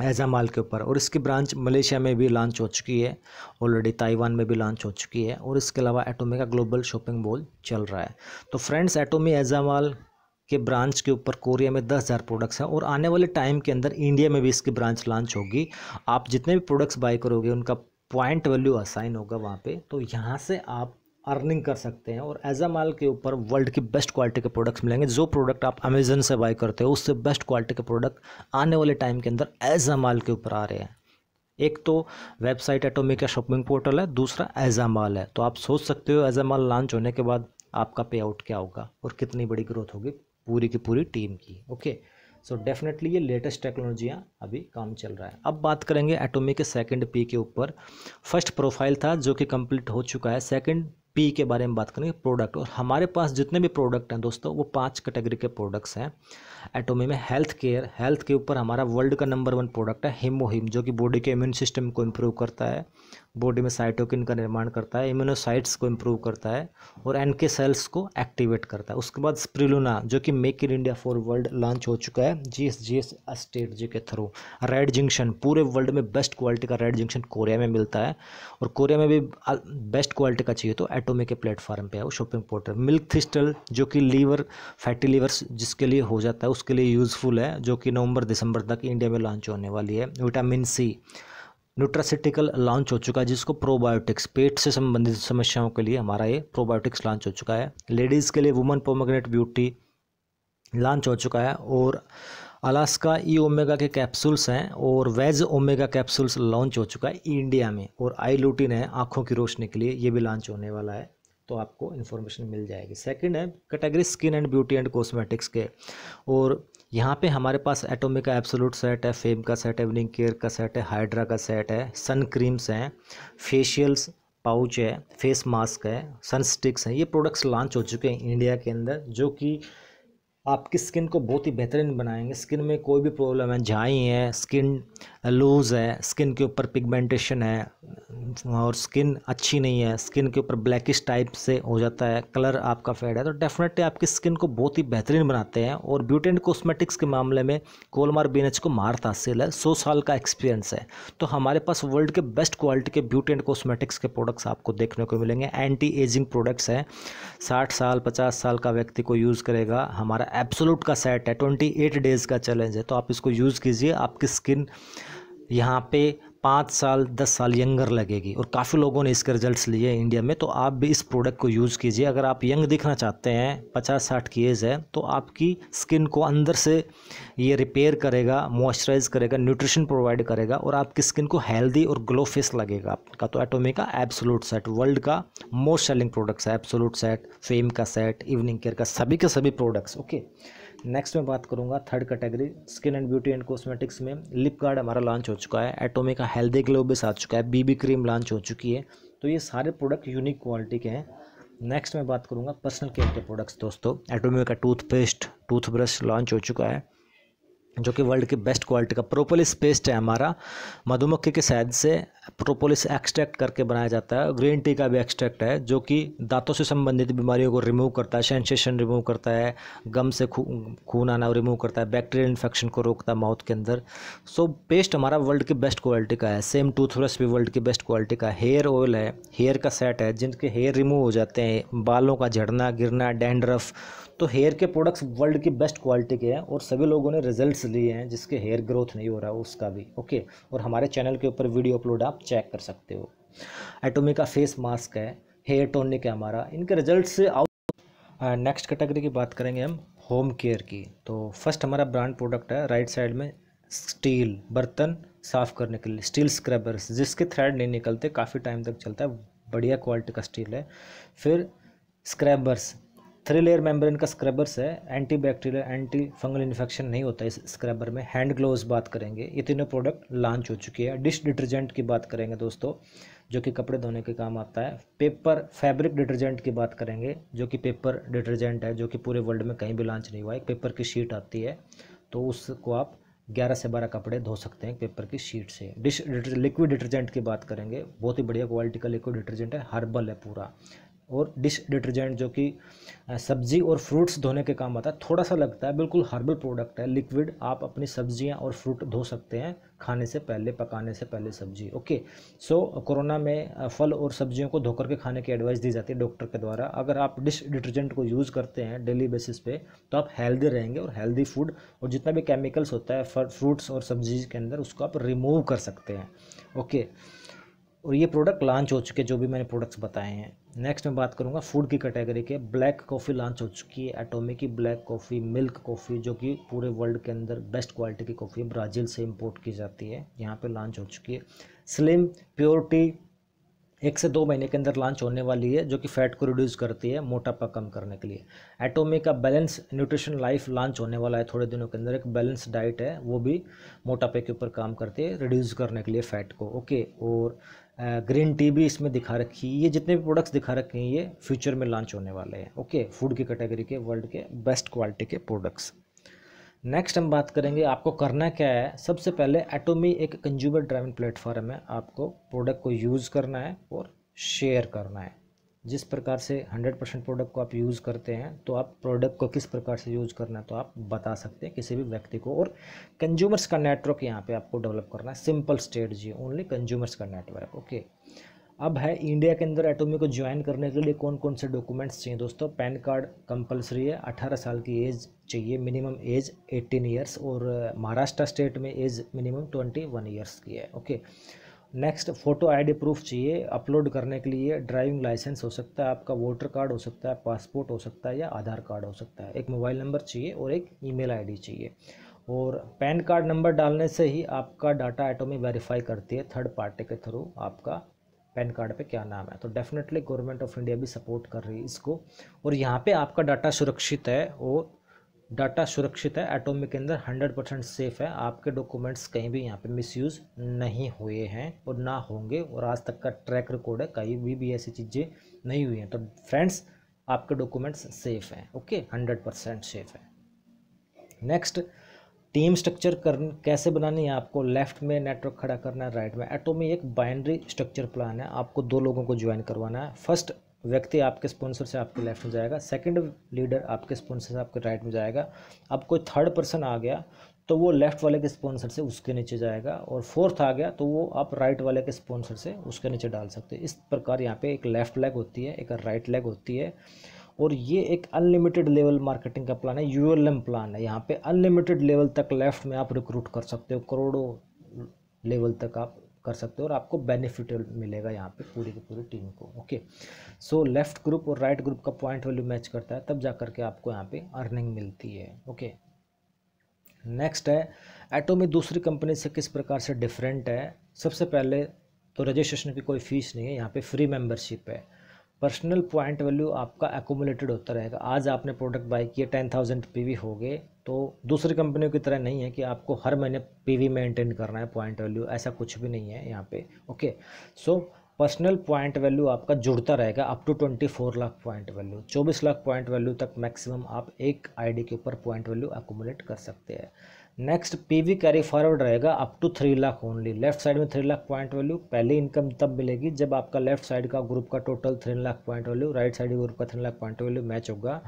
Speaker 1: एजा माल के ऊपर और इसकी ब्रांच मलेशिया में भी लॉन्च हो चुकी है ऑलरेडी ताइवान में भी लॉन्च हो चुकी है और इसके अलावा एटोमी का ग्लोबल शॉपिंग मॉल चल रहा है तो फ्रेंड्स एटोमी ऐजा माल के ब्रांच के ऊपर कोरिया में दस हज़ार प्रोडक्ट्स हैं और आने वाले टाइम के अंदर इंडिया में भी इसकी ब्रांच लॉन्च होगी आप जितने भी प्रोडक्ट्स बाई करोगे उनका पॉइंट वैल्यू असाइन होगा वहाँ पे तो यहाँ से आप अर्निंग कर सकते हैं और एज माल के ऊपर वर्ल्ड की बेस्ट क्वालिटी के प्रोडक्ट्स मिलेंगे जो प्रोडक्ट आप अमेजन से बाय करते हो उससे बेस्ट क्वालिटी के प्रोडक्ट आने वाले टाइम के अंदर एज अ माल के ऊपर आ रहे हैं एक तो वेबसाइट एटोमी का शॉपिंग पोर्टल है दूसरा एज माल है तो आप सोच सकते हो एज माल लॉन्च होने के बाद आपका पे आउट क्या होगा और कितनी बड़ी ग्रोथ होगी पूरी की पूरी टीम की ओके सो डेफिनेटली ये लेटेस्ट टेक्नोलॉजियाँ अभी काम चल रहा है अब बात करेंगे एटोमी के सेकंड पी के ऊपर फर्स्ट प्रोफाइल था जो कि कंप्लीट हो चुका है सेकंड पी के बारे में बात करेंगे प्रोडक्ट और हमारे पास जितने भी प्रोडक्ट हैं दोस्तों वो पांच कैटेगरी के प्रोडक्ट्स हैं एटोमी में हेल्थ केयर हेल्थ के ऊपर हमारा वर्ल्ड का नंबर वन प्रोडक्ट है हिमोहिम जो कि बॉडी के इम्यून सिस्टम को इम्प्रूव करता है बॉडी में साइटोकिन का निर्माण करता है इम्यूनोसाइट्स को इम्प्रूव करता है और एन के सेल्स को एक्टिवेट करता है उसके बाद स्प्रिलुना जो कि make in India for world launch हो चुका है G S G S G के थ्रू रेड जंक्शन पूरे वर्ल्ड में बेस्ट क्वालिटी का रेड जंक्शन कोरिया में मिलता है और कोरिया में भी बेस्ट क्वालिटी का चाहिए तो एटोमे के प्लेटफॉर्म पर है वो शॉपिंग पोर्टल मिल्क थिस्टल जो कि लीवर फैटी लीवर जिसके लिए हो जाता है उसके लिए यूज़फुल है जो कि नवंबर दिसंबर तक इंडिया में लॉन्च होने वाली है विटामिन सी न्यूट्रासिटिकल लॉन्च हो चुका है जिसको प्रोबायोटिक्स पेट से संबंधित समस्याओं के लिए हमारा ये प्रोबायोटिक्स लॉन्च हो चुका है लेडीज़ के लिए वुमन पोमोग्रेट ब्यूटी लॉन्च हो चुका है और अलास्का ई ओमेगा के कैप्सूल्स हैं और वेज ओमेगा कैप्सूल्स लॉन्च हो चुका है इंडिया में और आई लूटिन है आँखों की रोशनी के लिए ये भी लॉन्च होने वाला है तो आपको इन्फॉर्मेशन मिल जाएगी सेकंड है category skin and beauty and cosmetics के और यहाँ पे हमारे पास एटोमिक का एब्सोलूट सेट है फेम का सेट है इवनिंग केयर का सेट है हाइड्रा का सेट है सन क्रीम्स हैं फेशियल्स पाउच है फेस मास्क है सन स्टिक्स हैं ये प्रोडक्ट्स लॉन्च हो चुके हैं इंडिया के अंदर जो कि आपकी स्किन को बहुत ही बेहतरीन बनाएंगे स्किन में कोई भी प्रॉब्लम है झाई है स्किन लूज़ है स्किन के ऊपर पिगमेंटेशन है और स्किन अच्छी नहीं है स्किन के ऊपर ब्लैकिश टाइप से हो जाता है कलर आपका फेड है तो डेफिनेटली आपकी स्किन को बहुत ही बेहतरीन बनाते हैं और ब्यूटी एंड कॉस्मेटिक्स के मामले में कोलमार बीनच को मार हासिल है सौ साल का एक्सपीरियंस है तो हमारे पास वर्ल्ड के बेस्ट क्वालिटी के ब्यूटी एंड कॉस्मेटिक्स के प्रोडक्ट्स आपको देखने को मिलेंगे एंटी एजिंग प्रोडक्ट्स हैं साठ साल पचास साल का व्यक्ति को यूज़ करेगा हमारा एब्सोलूट का सेट है ट्वेंटी एट डेज़ का चैलेंज है तो आप इसको यूज़ कीजिए आपकी स्किन यहाँ पे पाँच साल दस साल यंगर लगेगी और काफ़ी लोगों ने इसके रिजल्ट्स लिए इंडिया में तो आप भी इस प्रोडक्ट को यूज़ कीजिए अगर आप यंग दिखना चाहते हैं पचास साठ की एज है तो आपकी स्किन को अंदर से ये रिपेयर करेगा मॉइस्चराइज करेगा न्यूट्रिशन प्रोवाइड करेगा और आपकी स्किन को हेल्दी और ग्लो फेस लगेगा आपका तो एटोमिका एब्सोलूट सेट वर्ल्ड का मोस्ट सेलिंग प्रोडक्ट्स है एब्सोलूट सेट फेम का सेट इवनिंग केयर का सभी के सभी प्रोडक्ट्स ओके नेक्स्ट मैं बात करूंगा third category skin and beauty and cosmetics में लिप गार्ड हमारा लॉन्च हो चुका है एटोमी का हेल्दी ग्लोबस आ चुका है बीबी क्रीम लॉन्च हो चुकी है तो ये सारे प्रोडक्ट यूनिक क्वालिटी के हैं नेक्स्ट मैं बात करूंगा पर्सनल केयर के प्रोडक्ट्स दोस्तों एटोमी का टूथपेस्ट टूथब्रश लॉन्च हो चुका है जो कि वर्ल्ड के बेस्ट क्वालिटी का प्रोपोलिस पेस्ट है हमारा मधुमक्खी के शहद से प्रोपोलिस एक्सट्रैक्ट करके बनाया जाता है ग्रीन टी का भी एक्सट्रैक्ट है जो कि दांतों से संबंधित बीमारियों को रिमूव करता है सेंसेशन रिमूव करता है गम से खून आना रिमूव करता है बैक्टीरियल इन्फेक्शन को रोकता है माउथ के अंदर सो पेस्ट हमारा वर्ल्ड की बेस्ट क्वालिटी का है सेम टूथब्रश भी वर्ल्ड की बेस्ट क्वालिटी का हेयर ऑयल है हेयर का सेट है जिनके हेयर रिमूव हो जाते हैं बालों का झड़ना गिरना डैंड्रफ तो हेयर के प्रोडक्ट्स वर्ल्ड की बेस्ट क्वालिटी के हैं और सभी लोगों ने रिजल्ट्स लिए हैं जिसके हेयर ग्रोथ नहीं हो रहा उसका भी ओके और हमारे चैनल के ऊपर वीडियो अपलोड आप चेक कर सकते हो एटोमी का फेस मास्क है हेयर टोनिक है हमारा इनके रिजल्ट से आउट नेक्स्ट कैटेगरी की बात करेंगे हम होम केयर की तो फर्स्ट हमारा ब्रांड प्रोडक्ट है राइट साइड में स्टील बर्तन साफ़ करने के लिए स्टील स्क्रैबर्स जिसके थ्रेड नहीं निकलते काफ़ी टाइम तक चलता है बढ़िया क्वालिटी का स्टील है फिर स्क्रैबर्स थ्री लेयर मेम्ब्रेन का स्क्रबर्स है anti bacterial anti fungal infection नहीं होता इस स्क्रबर में हैंड ग्लोव बात करेंगे ये तीनों प्रोडक्ट लॉन्च हो चुके हैं डिश डिटर्जेंट की बात करेंगे दोस्तों जो कि कपड़े धोने के काम आता है पेपर फैब्रिक डिटर्जेंट की बात करेंगे जो कि पेपर डिटर्जेंट है जो कि पूरे वर्ल्ड में कहीं भी लॉन्च नहीं हुआ है पेपर की शीट आती है तो उसको आप ग्यारह से बारह कपड़े धो सकते हैं पेपर की शीट से डिश लिक्विड डिटर्जेंट की बात करेंगे बहुत ही बढ़िया क्वालिटी का लिक्विड डिटर्जेंट है हर्बल है पूरा और डिश डिटर्जेंट जो कि सब्जी और फ्रूट्स धोने के काम आता है थोड़ा सा लगता है बिल्कुल हर्बल प्रोडक्ट है लिक्विड आप अपनी सब्जियां और फ्रूट धो सकते हैं खाने से पहले पकाने से पहले सब्जी ओके सो कोरोना में फल और सब्जियों को धोकर के खाने की एडवाइस दी जाती है डॉक्टर के द्वारा अगर आप डिश डिटर्जेंट को यूज़ करते हैं डेली बेसिस पे तो आप हेल्दी रहेंगे और हेल्दी फूड और जितना भी केमिकल्स होता है फ्रूट्स और सब्जी के अंदर उसको आप रिमूव कर सकते हैं ओके और ये प्रोडक्ट लॉन्च हो चुके जो भी मैंने प्रोडक्ट्स बताए हैं नेक्स्ट मैं बात करूँगा फूड की कैटेगरी के ब्लैक कॉफ़ी लॉन्च हो चुकी है एटोमी की ब्लैक कॉफ़ी मिल्क कॉफ़ी जो कि पूरे वर्ल्ड के अंदर बेस्ट क्वालिटी की कॉफ़ी ब्राज़ील से इम्पोर्ट की जाती है यहाँ पे लॉन्च हो चुकी है स्लिम प्योर टी एक से दो महीने के अंदर लॉन्च होने वाली है जो कि फैट को रिड्यूस करती है मोटापा कम करने के लिए एटोमी का बैलेंस न्यूट्रिशन लाइफ लॉन्च होने वाला है थोड़े दिनों के अंदर एक बैलेंस डाइट है वो भी मोटापे के ऊपर काम करती है रिड्यूस करने के लिए फ़ैट को ओके और ग्रीन टी भी इसमें दिखा रखी है ये जितने भी प्रोडक्ट्स दिखा रखे हैं ये फ्यूचर में लॉन्च होने वाले हैं ओके फूड की कैटेगरी के वर्ल्ड के बेस्ट क्वालिटी के प्रोडक्ट्स नेक्स्ट हम बात करेंगे आपको करना क्या है सबसे पहले एटोमी एक कंज्यूमर ड्राइविंग प्लेटफॉर्म है आपको प्रोडक्ट को यूज़ करना है और शेयर करना है जिस प्रकार से 100 परसेंट प्रोडक्ट को आप यूज़ करते हैं तो आप प्रोडक्ट को किस प्रकार से यूज़ करना है तो आप बता सकते हैं किसी भी व्यक्ति को और कंज्यूमर्स का नेटवर्क यहाँ पे आपको डेवलप करना है सिंपल जी ओनली कंज्यूमर्स का नेटवर्क ओके okay. अब है इंडिया के अंदर एटोमी को ज्वाइन करने के लिए कौन कौन से डॉक्यूमेंट्स चाहिए दोस्तों पैन कार्ड कंपलसरी है अठारह साल की एज चाहिए मिनिमम एज एटीन ईयर्स और महाराष्ट्र स्टेट में age minimum twenty one years की है okay next photo ID proof चाहिए अपलोड करने के लिए ड्राइविंग लाइसेंस हो सकता है आपका वोटर कार्ड हो सकता है पासपोर्ट हो सकता है या आधार कार्ड हो सकता है एक मोबाइल नंबर चाहिए और एक ईमेल आईडी चाहिए और पैन कार्ड नंबर डालने से ही आपका डाटा एटोमी वेरीफाई करती है थर्ड पार्टी के थ्रू आपका पैन कार्ड पे क्या नाम है तो डेफिनेटली गवर्नमेंट ऑफ इंडिया भी सपोर्ट कर रही है इसको और यहाँ पे आपका डाटा सुरक्षित है और डाटा सुरक्षित है एटोमिक के अंदर हंड्रेड परसेंट सेफ है आपके डॉक्यूमेंट्स कहीं भी यहाँ पे मिसयूज नहीं हुए हैं और ना होंगे और आज तक का ट्रैक रिकॉर्ड है कहीं भी, भी ऐसी चीज़ें नहीं हुई हैं तो फ्रेंड्स आपके डॉक्यूमेंट्स सेफ हैं ओके हंड्रेड परसेंट सेफ है नेक्स्ट टीम स्ट्रक्चर कर कैसे बनानी है आपको लेफ्ट में नेटवर्क खड़ा करना है राइट में एटोमी एक बाइंड्री स्ट्रक्चर प्लान है आपको दो लोगों को ज्वाइन करवाना है फर्स्ट व्यक्ति आपके स्पॉन्सर से आपके लेफ्ट में जाएगा सेकंड लीडर आपके स्पॉन्सर से आपके राइट में जाएगा अब कोई थर्ड पर्सन आ गया तो वो लेफ्ट वाले के स्पॉन्सर से उसके नीचे जाएगा और फोर्थ आ गया तो वो आप राइट वाले के स्पॉन्सर से उसके नीचे डाल सकते हैं इस प्रकार यहाँ पे एक लेफ्ट लेग होती है एक राइट लेग होती है और ये एक अनलिमिटेड लेवल मार्केटिंग का प्लान है यू प्लान है यहाँ पे अनलिमिटेड लेवल तक लेफ्ट में आप रिक्रूट कर सकते हो करोड़ों लेवल तक आप कर सकते हो और आपको बेनिफिट मिलेगा यहाँ पे पूरी की पूरी टीम को ओके सो लेफ्ट ग्रुप और राइट right ग्रुप का पॉइंट वैल्यू मैच करता है तब जा करके आपको यहाँ पे अर्निंग मिलती है ओके नेक्स्ट है में दूसरी कंपनी से किस प्रकार से डिफरेंट है सबसे पहले तो रजिस्ट्रेशन की कोई फीस नहीं है यहाँ पे फ्री मेंबरशिप है पर्सनल पॉइंट वैल्यू आपका एकोमुलेटेड होता रहेगा आज आपने प्रोडक्ट बाई किया टेन थाउजेंड पी हो गए तो दूसरी कंपनियों की तरह नहीं है कि आपको हर महीने पी वी मेंटेन करना है पॉइंट वैल्यू ऐसा कुछ भी नहीं है यहाँ पे okay so personal point value आपका जुड़ता रहेगा up to twenty four lakh point value चौबीस लाख पॉइंट वैल्यू तक मैक्सिमम आप एक आईडी के ऊपर पॉइंट वैल्यू एकोमुलेट कर सकते हैं नेक्स्ट पीवी कैरी फॉरवर्ड रहेगा up to three lakh only left side में थ्री लाख पॉइंट वैल्यू पहली इनकम तब मिलेगी जब आपका लेफ्ट साइड का ग्रुप का total three lakh point value right side group का three lakh point value match होगा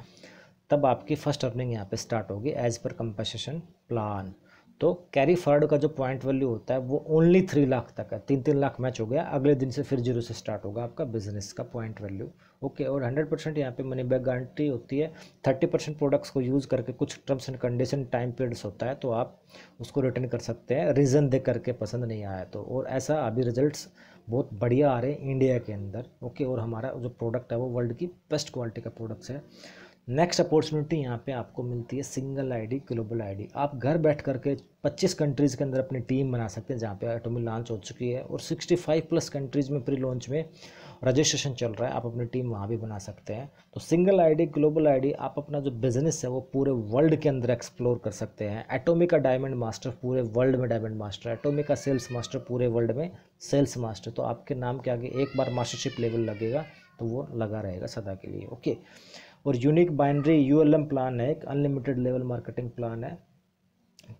Speaker 1: तब आपकी फर्स्ट अर्निंग यहाँ पे स्टार्ट होगी एज पर कंपनसेशन प्लान तो कैरी फॉरवर्ड का जो पॉइंट वैल्यू होता है वो ओनली थ्री लाख तक है तीन तीन लाख मैच हो गया अगले दिन से फिर जीरो से स्टार्ट होगा आपका बिजनेस का पॉइंट वैल्यू ओके और हंड्रेड परसेंट यहाँ पे मनी बैक गारंटी होती है थर्टी परसेंट प्रोडक्ट्स को यूज़ करके कुछ terms and condition time periods होता है तो आप उसको रिटर्न कर सकते हैं रीज़न दे करके पसंद नहीं आया तो और ऐसा अभी रिजल्ट बहुत बढ़िया आ रहे हैं इंडिया के अंदर ओके और हमारा जो प्रोडक्ट है वो वर्ल्ड की बेस्ट क्वालिटी का प्रोडक्ट्स है नेक्स्ट अपॉर्चुनिटी यहाँ पे आपको मिलती है सिंगल आईडी ग्लोबल आईडी आप घर बैठ करके 25 कंट्रीज़ के अंदर अपनी टीम बना सकते हैं जहाँ पे एटोमी लॉन्च हो चुकी है और 65 प्लस कंट्रीज़ में प्री लॉन्च में रजिस्ट्रेशन चल रहा है आप अपनी टीम वहाँ भी बना सकते हैं तो सिंगल आईडी ग्लोबल आईडी आप अपना जो बिजनेस है वो पूरे वर्ल्ड के अंदर एक्सप्लोर कर सकते हैं एटोमी का डायमंड मास्टर पूरे वर्ल्ड में डायमंड मास्टर एटोमी का सेल्स मास्टर पूरे वर्ल्ड में सेल्स मास्टर तो आपके नाम के आगे एक बार मास्टरशिप लेवल लगेगा तो वो लगा रहेगा सदा के लिए ओके और यूनिक बाइंड्री यू प्लान है एक अनलिमिटेड लेवल मार्केटिंग प्लान है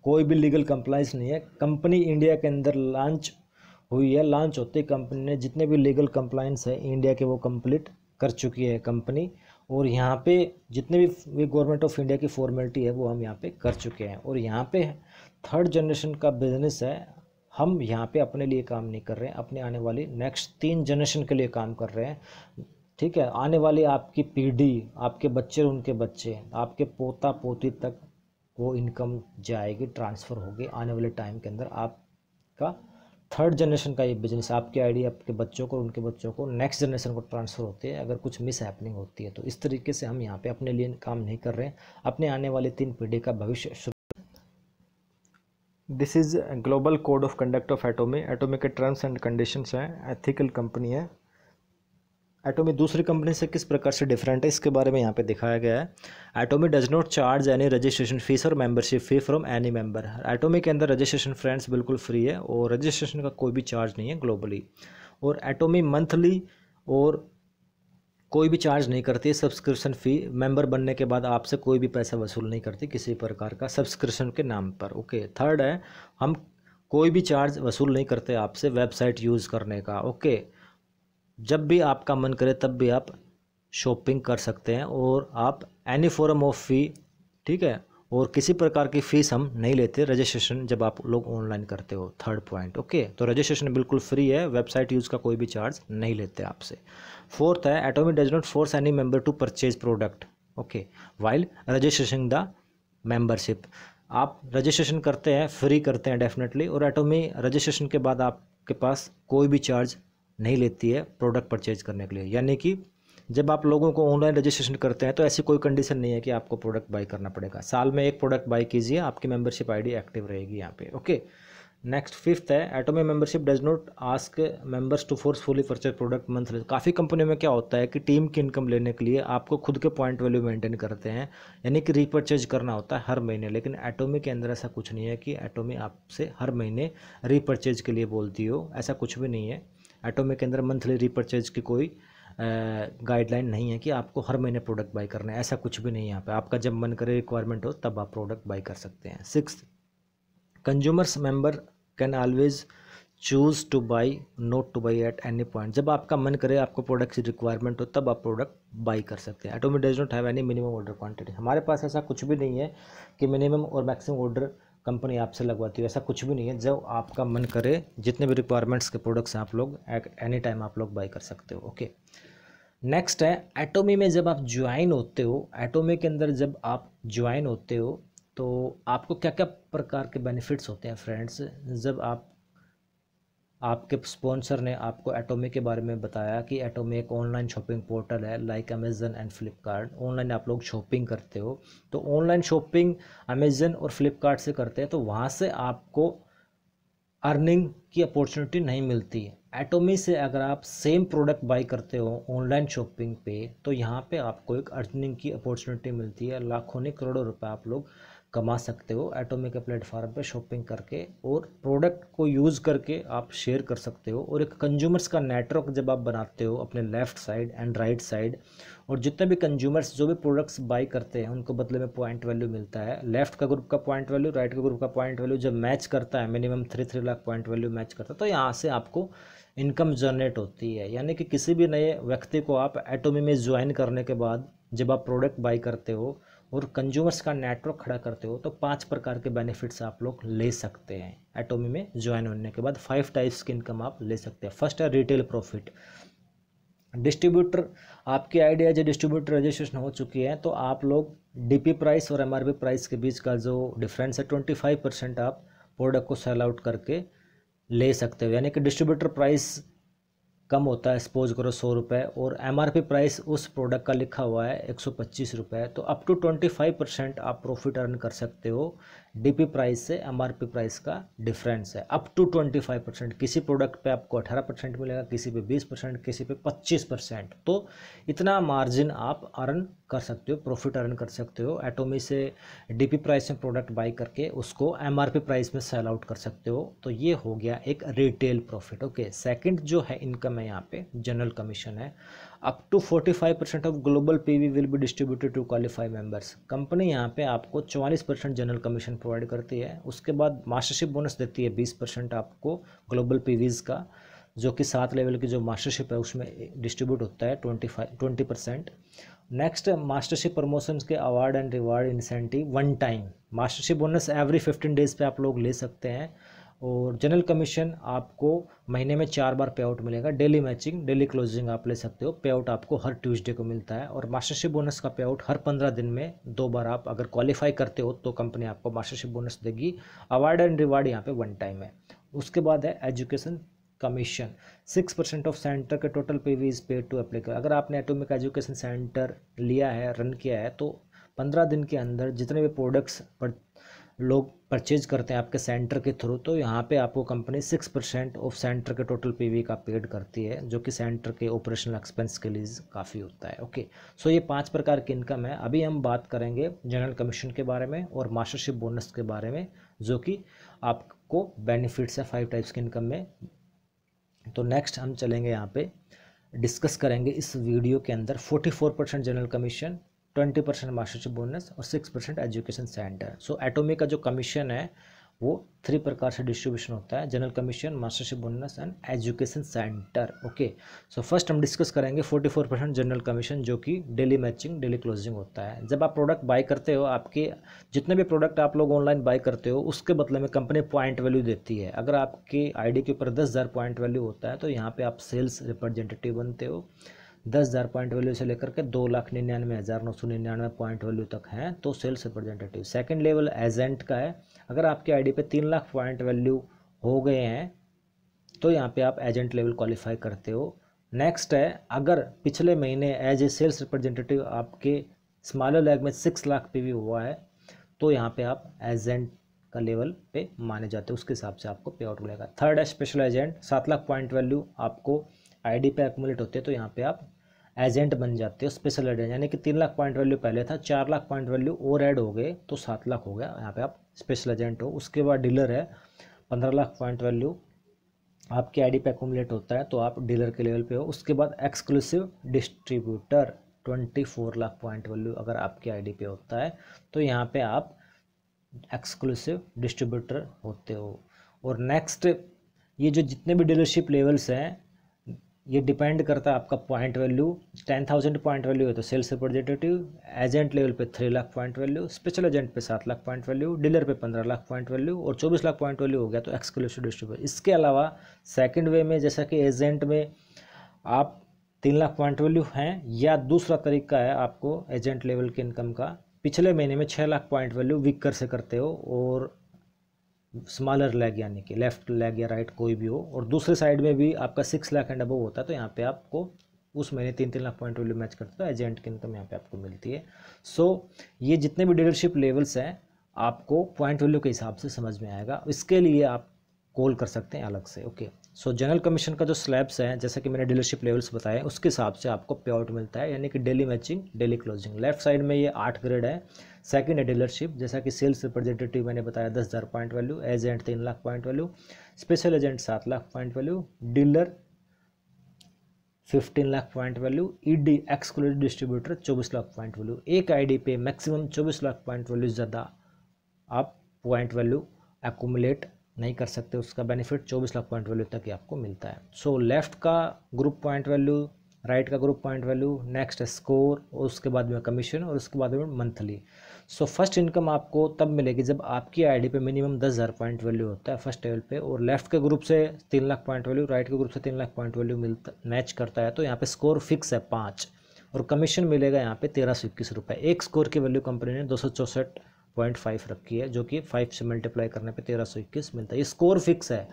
Speaker 1: कोई भी लीगल कंप्लाइंस नहीं है कंपनी इंडिया के अंदर लॉन्च हुई है लॉन्च होते ही कंपनी ने जितने भी लीगल कंप्लाइंस है इंडिया के वो कंप्लीट कर चुकी है कंपनी और यहाँ पे जितने भी गवर्नमेंट ऑफ इंडिया की फॉर्मेलिटी है वो हम यहाँ पे कर चुके हैं और यहाँ पे थर्ड जनरेशन का बिजनेस है हम यहाँ पे अपने लिए काम नहीं कर रहे हैं अपने आने वाली नेक्स्ट तीन जनरेशन के लिए काम कर रहे हैं ठीक है आने वाली आपकी पीढ़ी आपके बच्चे और उनके बच्चे आपके पोता पोती तक वो इनकम जाएगी ट्रांसफ़र होगी आने वाले टाइम के अंदर आपका थर्ड जनरेशन का ये बिजनेस आपके आईडी आपके बच्चों को उनके बच्चों को नेक्स्ट जनरेशन को ट्रांसफ़र होते हैं अगर कुछ मिस हैपनिंग होती है तो इस तरीके से हम यहाँ पे अपने लिए काम नहीं कर रहे हैं अपने आने वाले तीन पीढ़ी का भविष्य this is global code of conduct of Atomy Atomy के टर्म्स एंड कंडीशंस हैं एथिकल कंपनी है एटोमी दूसरी कंपनी से किस प्रकार से डिफरेंट है इसके बारे में यहाँ पे दिखाया गया है Atomy does not charge any registration fees और membership fee from any member Atomy के अंदर रजिस्ट्रेशन फ्रेंड्स बिल्कुल फ्री है और रजिस्ट्रेशन का कोई भी चार्ज नहीं है ग्लोबली और एटोमी मंथली और कोई भी चार्ज नहीं करती है सब्सक्रिप्शन फ़ी मेंबर बनने के बाद आपसे कोई भी पैसा वसूल नहीं करती किसी प्रकार का सब्सक्रिप्शन के नाम पर ओके थर्ड है हम कोई भी चार्ज वसूल नहीं करते आपसे वेबसाइट यूज़ करने का ओके okay. जब भी आपका मन करे तब भी आप शॉपिंग कर सकते हैं और आप एनी फॉर्म ऑफ फ़ी ठीक है और किसी प्रकार की फ़ीस हम नहीं लेते रजिस्ट्रेशन जब आप लोग ऑनलाइन करते हो थर्ड पॉइंट ओके तो रजिस्ट्रेशन बिल्कुल फ्री है वेबसाइट यूज़ का कोई भी चार्ज नहीं लेते आपसे फोर्थ है Atomy does not force any member to purchase product okay while registration the membership आप रजिस्ट्रेशन करते हैं फ्री करते हैं डेफिनेटली और एटोमी रजिस्ट्रेशन के बाद आपके पास कोई भी चार्ज नहीं लेती है प्रोडक्ट परचेज करने के लिए यानी कि जब आप लोगों को ऑनलाइन रजिस्ट्रेशन करते हैं तो ऐसी कोई कंडीशन नहीं है कि आपको प्रोडक्ट बाई करना पड़ेगा साल में एक प्रोडक्ट बाई कीजिए आपकी मेंबरशिप आईडी एक्टिव रहेगी यहाँ पे ओके नेक्स्ट फिफ्थ है Atomy membership does not ask members to fully purchase product monthly काफ़ी कंपनियों में क्या होता है कि टीम की इनकम लेने के लिए आपको खुद के पॉइंट वैल्यू मेंटेन करते हैं यानी कि रीपरचेज करना होता है हर महीने लेकिन एटोमी के अंदर ऐसा कुछ नहीं है कि एटोमी आपसे हर महीने रीपरचेज के लिए बोलती हो ऐसा कुछ भी नहीं है एटोमे के अंदर मंथली रिपर्चेज की कोई गाइडलाइन नहीं है कि आपको हर महीने प्रोडक्ट बाई करना है ऐसा कुछ भी नहीं है यहाँ पे आपका जब मन करे रिक्वायरमेंट हो तब आप प्रोडक्ट बाई कर सकते हैं six consumers member can always choose to buy not to buy at any point जब आपका मन करे आपको प्रोडक्ट की रिक्वायरमेंट हो तब आप प्रोडक्ट बाई कर सकते हैं Atomy does not have any minimum order quantity हमारे पास ऐसा कुछ भी नहीं है कि मिनिमम और मैक्सिमम ऑर्डर कंपनी आपसे लगवाती है ऐसा कुछ भी नहीं है जब आपका मन करे जितने भी रिक्वायरमेंट्स के प्रोडक्ट्स हैं आप लोग एट एनी टाइम आप लोग बाई कर सकते हो ओके नेक्स्ट है एटोमी में जब आप ज्वाइन होते हो एटोमी के अंदर जब आप ज्वाइन होते हो तो आपको क्या क्या प्रकार के बेनिफिट्स होते हैं फ्रेंड्स जब आप आपके स्पॉन्सर ने आपको एटोमे के बारे में बताया कि एटोमे एक ऑनलाइन शॉपिंग पोर्टल है like Amazon and Flipkart online आप लोग शॉपिंग करते हो तो ऑनलाइन शॉपिंग अमेजन और फ्लिपकार्ट से करते हैं तो वहाँ से आपको अर्निंग की अपॉर्चुनिटी नहीं मिलती एटोमे एटोमी से अगर आप सेम प्रोडक्ट बाई करते हो ऑनलाइन शॉपिंग पे तो यहाँ पे आपको एक अर्निंग की अपॉर्चुनिटी मिलती है लाखों ने करोड़ों रुपए आप लोग कमा सकते हो एटोमी के प्लेटफार्म पे शॉपिंग करके और प्रोडक्ट को यूज़ करके आप शेयर कर सकते हो और एक कंज्यूमर्स का नेटवर्क जब आप बनाते हो अपने left side and right side और जितने भी कंज्यूमर्स जो भी प्रोडक्ट्स बाई करते हैं उनको बदले में पॉइंट वैल्यू मिलता है लेफ्ट का ग्रुप का पॉइंट वैल्यू राइट का ग्रुप का पॉइंट वैल्यू जब मैच करता है minimum three three lakh point value match करता है तो यहाँ से आपको इनकम जनरेट होती है यानी कि किसी भी नए व्यक्ति को आप एटोमी में ज्वाइन करने के बाद जब आप प्रोडक्ट बाई करते हो और कंज्यूमर्स का नेटवर्क खड़ा करते हो तो पांच प्रकार के बेनिफिट्स आप लोग ले सकते हैं एटोमी में ज्वाइन होने के बाद फाइव टाइप्स की इनकम आप ले सकते हैं फर्स्ट है रिटेल प्रॉफिट डिस्ट्रीब्यूटर आपकी आइडिया जो डिस्ट्रीब्यूटर रजिस्ट्रेशन हो चुकी है तो आप लोग डीपी प्राइस और एमआरपी प्राइस के बीच का जो डिफरेंस है ट्वेंटी फाइव परसेंट आप प्रोडक्ट को सेल आउट करके ले सकते हो यानी कि डिस्ट्रीब्यूटर प्राइस कम होता है सपोज करो सौ रुपये और एम प्राइस उस प्रोडक्ट का लिखा हुआ है एक सौ पच्चीस रुपये तो up to twenty five percent आप प्रॉफिट अर्न कर सकते हो डीपी प्राइस से एमआरपी प्राइस का डिफरेंस है up to twenty five percent किसी प्रोडक्ट पे आपको अठारह परसेंट मिलेगा किसी पे बीस परसेंट किसी पे पच्चीस परसेंट तो इतना मार्जिन आप अर्न कर सकते हो प्रॉफिट अर्न कर सकते हो एटोमी से डीपी प्राइस में प्रोडक्ट बाई करके उसको एमआरपी प्राइस में सेल आउट कर सकते हो तो ये हो गया एक रिटेल प्रॉफिट ओके सेकेंड जो है इनकम है यहाँ पे जनरल कमीशन है up to 45 percent of global PV will be distributed to qualify members company यहाँ पे आपको 44 परसेंट जनरल कमीशन प्रोवाइड करती है उसके बाद मास्टरशिप बोनस देती है 20 परसेंट आपको ग्लोबल पीवीज का जो कि सात लेवल की जो मास्टरशिप है उसमें डिस्ट्रीब्यूट होता है twenty five twenty percent next mastership promotion के award and reward incentive one time mastership bonus every fifteen days पर आप लोग ले सकते हैं और जनरल कमीशन आपको महीने में चार बार पे आउट मिलेगा डेली मैचिंग डेली क्लोजिंग आप ले सकते हो पे आउट आपको हर ट्यूसडे को मिलता है और मास्टरशिप बोनस का पे आउट हर पंद्रह दिन में दो बार आप अगर क्वालिफाई करते हो तो कंपनी आपको मास्टरशिप बोनस देगी अवार्ड एंड रिवार्ड यहाँ पे वन टाइम है उसके बाद है education commission six percent of center के टोटल पे वी इज़ पेड टू कर अगर आपने एटोमिक एजुकेशन सेंटर लिया है रन किया है तो पंद्रह दिन के अंदर जितने भी प्रोडक्ट्स लोग परचेज करते हैं आपके सेंटर के थ्रू तो यहाँ पे आपको company six percent of center के टोटल पीवी का पेड करती है जो कि सेंटर के ऑपरेशनल एक्सपेंस के लिए काफ़ी होता है ओके सो ये पांच प्रकार की इनकम है अभी हम बात करेंगे जनरल कमीशन के बारे में और मास्टरशिप बोनस के बारे में जो कि आपको बेनिफिट्स है फाइव टाइप्स की इनकम में तो नेक्स्ट हम चलेंगे यहाँ पर डिस्कस करेंगे इस वीडियो के अंदर forty four percent general commission twenty percent mastership bonus और six percent education center so Atomy का जो कमीशन है वो थ्री प्रकार से डिस्ट्रीब्यूशन होता है general commission mastership bonus and education center okay so first हम डिस्कस करेंगे forty four percent general commission जो कि डेली मैचिंग डेली क्लोजिंग होता है जब आप प्रोडक्ट बाय करते हो आपके जितने भी प्रोडक्ट आप लोग ऑनलाइन बाय करते हो उसके बदले में कंपनी पॉइंट वैल्यू देती है अगर आपके आई के ऊपर दस हज़ार पॉइंट वैल्यू होता है तो यहाँ पर आप सेल्स रिप्रेजेंटेटिव बनते हो दस हज़ार पॉइंट वैल्यू से लेकर के दो लाख निन्यानवे हज़ार नौ सौ निन्यानवे पॉइंट वैल्यू तक है तो sales representative second level agent का है अगर आपके आईडी पे तीन लाख पॉइंट वैल्यू हो गए हैं तो यहाँ पे आप एजेंट लेवल क्वालिफाई करते हो नेक्स्ट है अगर पिछले महीने एज ए सेल्स रिप्रेजेंटेटिव आपके स्मॉलर लैग में सिक्स लाख पे भी हुआ है तो यहाँ पर आप एजेंट का लेवल पे माने जाते हो उसके हिसाब से आपको पे आउट मिलेगा थर्ड है स्पेशल एजेंट सात लाख पॉइंट वैल्यू आपको आईडी पे एक्मुलेट होते हैं तो यहाँ पे आप एजेंट बन जाते हो स्पेशल एजेंट यानी कि तीन लाख पॉइंट वैल्यू पहले था चार लाख पॉइंट वैल्यू और ऐड हो गए तो सात लाख हो गया यहाँ पे आप स्पेशल एजेंट हो उसके बाद डीलर है पंद्रह लाख पॉइंट वैल्यू आपके आईडी पे अकोमलेट होता है तो आप डीलर के लेवल पे हो उसके बाद exclusive distributor twenty four lakh point value अगर आपके डी पे होता है तो यहाँ पे आप एक्सक्लूसिव डिस्ट्रीब्यूटर होते हो और नेक्स्ट ये जो जितने भी डीलरशिप लेवल्स हैं ये डिपेंड करता है आपका point value ten thousand point value है तो सेल्स रिप्रेजेंटेटिव एजेंट लेवल पे three lakh point value special agent पे सात लाख पॉइंट वैल्यू डीलर पे पंद्रह लाख पॉइंट वैल्यू और चौबीस लाख पॉइंट वैल्यू हो गया तो एक्सक्लूसिव डिस्ट्रीब्यूटर इसके अलावा सेकेंड वे में जैसा कि एजेंट में आप तीन लाख पॉइंट वैल्यू हैं या दूसरा तरीका है आपको एजेंट लेवल के इनकम का पिछले महीने में छः लाख पॉइंट वैल्यू वीकर से करते हो और स्मॉलर लेग यानी कि लेफ्ट लेग या राइट कोई भी हो और दूसरे साइड में भी आपका सिक्स लाख एंड अबव होता है तो यहाँ पे आपको उस महीने तीन तीन लाख पॉइंट वैल्यू मैच करता है एजेंट तो की इनकम यहाँ पे आपको मिलती है सो so, ये जितने भी डीलरशिप लेवल्स हैं आपको पॉइंट वैल्यू के हिसाब से समझ में आएगा इसके लिए आप कॉल कर सकते हैं अलग से ओके सो जनरल कमीशन का जो स्लैब्स हैं जैसे कि मैंने डीलरशिप लेवल्स बताए उसके हिसाब से आपको पे आउट मिलता है यानी कि daily matching daily closing left side में ये आठ ग्रेड है सेकंड है डीलरशिप जैसा कि सेल्स रिप्रेजेंटेटिव मैंने बताया दस हज़ार पॉइंट वैल्यू एजेंट तीन lakh point value special agent सात lakh point value dealer fifteen lakh point value ED exclusive distributor चौबीस लाख पॉइंट वैल्यू एक आईडी पे मैक्सिमम चौबीस लाख पॉइंट वैल्यू ज़्यादा आप पॉइंट वैल्यू एकोमुलेट नहीं कर सकते उसका बेनिफिट चौबीस लाख पॉइंट वैल्यू तक ही आपको मिलता है सो so, लेफ्ट का ग्रुप पॉइंट वैल्यू राइट का ग्रुप पॉइंट वैल्यू नेक्स्ट है स्कोर और उसके बाद में कमीशन और उसके बाद में मंथली सो फर्स्ट इनकम आपको तब मिलेगी जब आपकी आईडी पे मिनिमम दस हज़ार पॉइंट वैल्यू होता है फर्स्ट लेवल पे और लेफ्ट के ग्रुप से तीन लाख पॉइंट वैल्यू राइट के ग्रुप से तीन लाख पॉइंट वैल्यू मिलता मैच करता है तो यहाँ पे स्कोर फिक्स है पाँच और कमीशन मिलेगा यहाँ पे तेरह सौ इक्कीस रुपये एक स्कोर की वैल्यू कंपनी ने दो सौ चौंसठ पॉइंट फाइव रखी है जो कि फाइव से मल्टीप्लाई करने पर तेरह सौ इक्कीस मिलता है ये स्कोर फिक्स है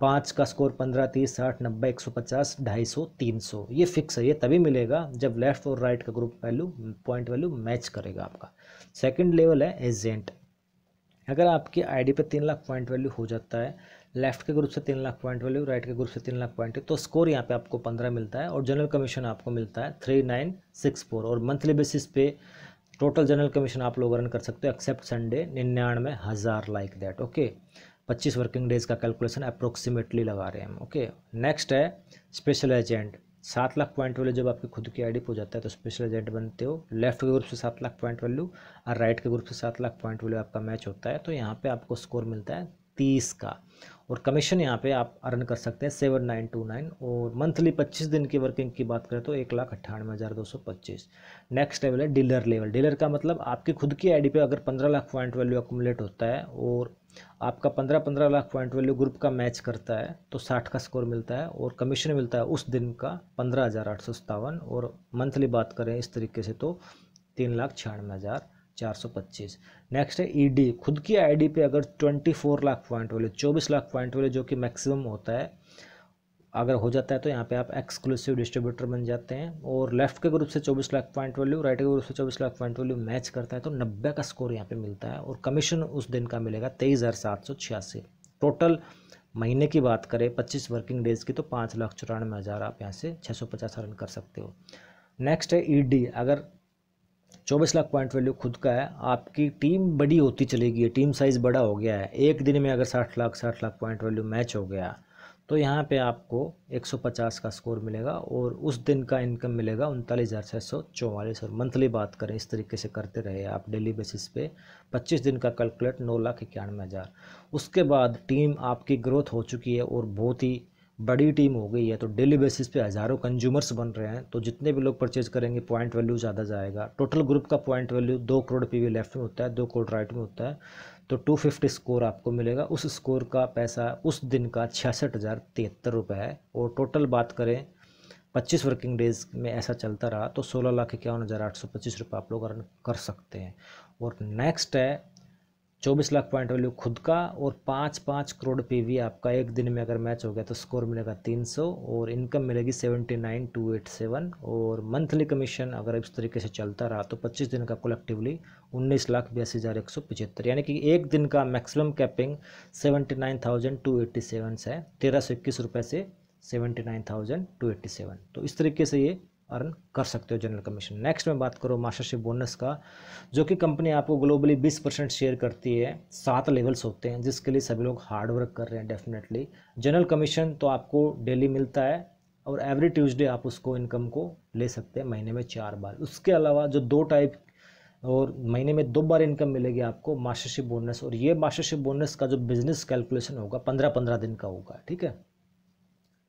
Speaker 1: पाँच का स्कोर पंद्रह तीस साठ नब्बे एक सौ पचास ढाई सौ तीन सौ ये फिक्स है ये तभी मिलेगा जब लेफ्ट और राइट का group value point value match करेगा आपका सेकंड लेवल है एजेंट अगर आपके आईडी पे तीन लाख पॉइंट वैल्यू हो जाता है लेफ्ट के ग्रुप से तीन लाख पॉइंट वैल्यू राइट के ग्रुप से तीन लाख पॉइंट तो स्कोर यहाँ पे आपको पंद्रह मिलता है और जनरल कमीशन आपको मिलता है थ्री नाइन सिक्स फोर और मंथली बेसिस पे टोटल जनरल कमीशन आप लोग रन कर सकते हो एक्सेप्ट संडे निन्यानवे हज़ार लाइक दैट ओके पच्चीस वर्किंग डेज का कैलकुलेशन अप्रोक्सीमेटली लगा रहे हैं हम ओके नेक्स्ट है स्पेशल एजेंट सात लाख पॉइंट वैल्यू जब आपके खुद की आईडी पर हो जाता है तो स्पेशल एजेंट बनते हो लेफ्ट के ग्रुप से सात लाख पॉइंट वैल्यू और राइट के ग्रुप से सात लाख पॉइंट वैल्यू आपका मैच होता है तो यहाँ पे आपको स्कोर मिलता है तीस का और कमीशन यहाँ पे आप अर्न कर सकते हैं सेवन नाइन टू नाइन और मंथली पच्चीस दिन की वर्किंग की बात करें तो एक लाख अट्ठानवे हज़ार दो सौ पच्चीस नेक्स्ट लेवल है डीलर लेवल डीलर का मतलब आपकी खुद की आईडी पे अगर पंद्रह लाख पॉइंट वैल्यू अकोमलेट होता है और आपका पंद्रह पंद्रह लाख पॉइंट वैल्यू ग्रुप का मैच करता है तो साठ का स्कोर मिलता है और कमीशन मिलता है उस दिन का पंद्रह हज़ार आठ सौ सत्तावन और मंथली बात करें इस तरीके से तो तीन लाख छियानवे हज़ार चार सौ पच्चीस नेक्स्ट है ईडी e खुद की आईडी पे अगर twenty four lakh point value चौबीस लाख पॉइंट वैल्यू जो कि मैक्सिमम होता है अगर हो जाता है तो यहाँ पे आप एक्सक्लूसिव डिस्ट्रीब्यूटर बन जाते हैं और लेफ्ट के ग्रुप से 24 लाख पॉइंट वैल्यू राइट के ग्रुप से 24 लाख पॉइंट वैल्यू मैच करता है तो 90 का स्कोर यहाँ पे मिलता है और कमीशन उस दिन का मिलेगा तेईस टोटल महीने की बात करें पच्चीस वर्किंग डेज़ की तो पाँच लाख चौरानवे हज़ार आप यहाँ से छः सौ पचास रन कर सकते हो नेक्स्ट है ई e अगर चौबीस लाख पॉइंट वैल्यू खुद का है आपकी टीम बड़ी होती चलेगी टीम साइज़ बड़ा हो गया है एक दिन में अगर साठ लाख साठ लाख पॉइंट वैल्यू मैच हो गया तो यहाँ पे आपको 150 का स्कोर मिलेगा और उस दिन का इनकम मिलेगा उनतालीस हज़ार छः सौ चौवालीस और मंथली बात करें इस तरीके से करते रहे आप डेली बेसिस पे 25 दिन का कैलकुलेट नौ लाख इक्यानवे हज़ार उसके बाद टीम आपकी ग्रोथ हो चुकी है और बहुत ही बड़ी टीम हो गई है तो डेली बेसिस पे हज़ारों कंज्यूमर्स बन रहे हैं तो जितने भी लोग परचेज करेंगे पॉइंट वैल्यू ज़्यादा जाएगा टोटल ग्रुप का पॉइंट वैल्यू दो करोड़ पी लेफ्ट में होता है दो करोड़ राइट में होता है तो 250 स्कोर आपको मिलेगा उस स्कोर का पैसा उस दिन का छियासठ हज़ार तिहत्तर रुपये है और टोटल बात करें 25 वर्किंग डेज़ में ऐसा चलता रहा तो सोलह लाख इक्यावन हज़ार आठ सौ पच्चीस रुपये आप लोग अर्न कर सकते हैं और नेक्स्ट है चौबीस लाख पॉइंट वैल्यू खुद का और पाँच पाँच करोड़ पीवी आपका एक दिन में अगर मैच हो गया तो स्कोर मिलेगा तीन सौ और इनकम मिलेगी seventy nine two eight seven और मंथली कमीशन अगर इस तरीके से चलता रहा तो पच्चीस दिन का कलेक्टिवली उन्नीस लाख बयासी हज़ार एक सौ पचहत्तर यानी कि एक दिन का maximum capping seventy nine thousand two eighty seven से है तेरह सौ इक्कीस रुपये से seventy nine thousand two eighty seven तो इस तरीके से ये अर्न कर सकते हो जनरल कमीशन नेक्स्ट में बात करो मास्टरशिप बोनस का जो कि कंपनी आपको ग्लोबली 20 परसेंट शेयर करती है सात लेवल्स होते हैं जिसके लिए सभी लोग हार्ड वर्क कर रहे हैं डेफिनेटली जनरल कमीशन तो आपको डेली मिलता है और एवरी ट्यूसडे आप उसको इनकम को ले सकते हैं महीने में चार बार उसके अलावा जो दो टाइप और महीने में दो बार इनकम मिलेगी आपको मास्टरशिप बोनस और ये मास्टरशिप बोनस का जो बिजनेस कैलकुलेशन होगा पंद्रह पंद्रह दिन का होगा ठीक है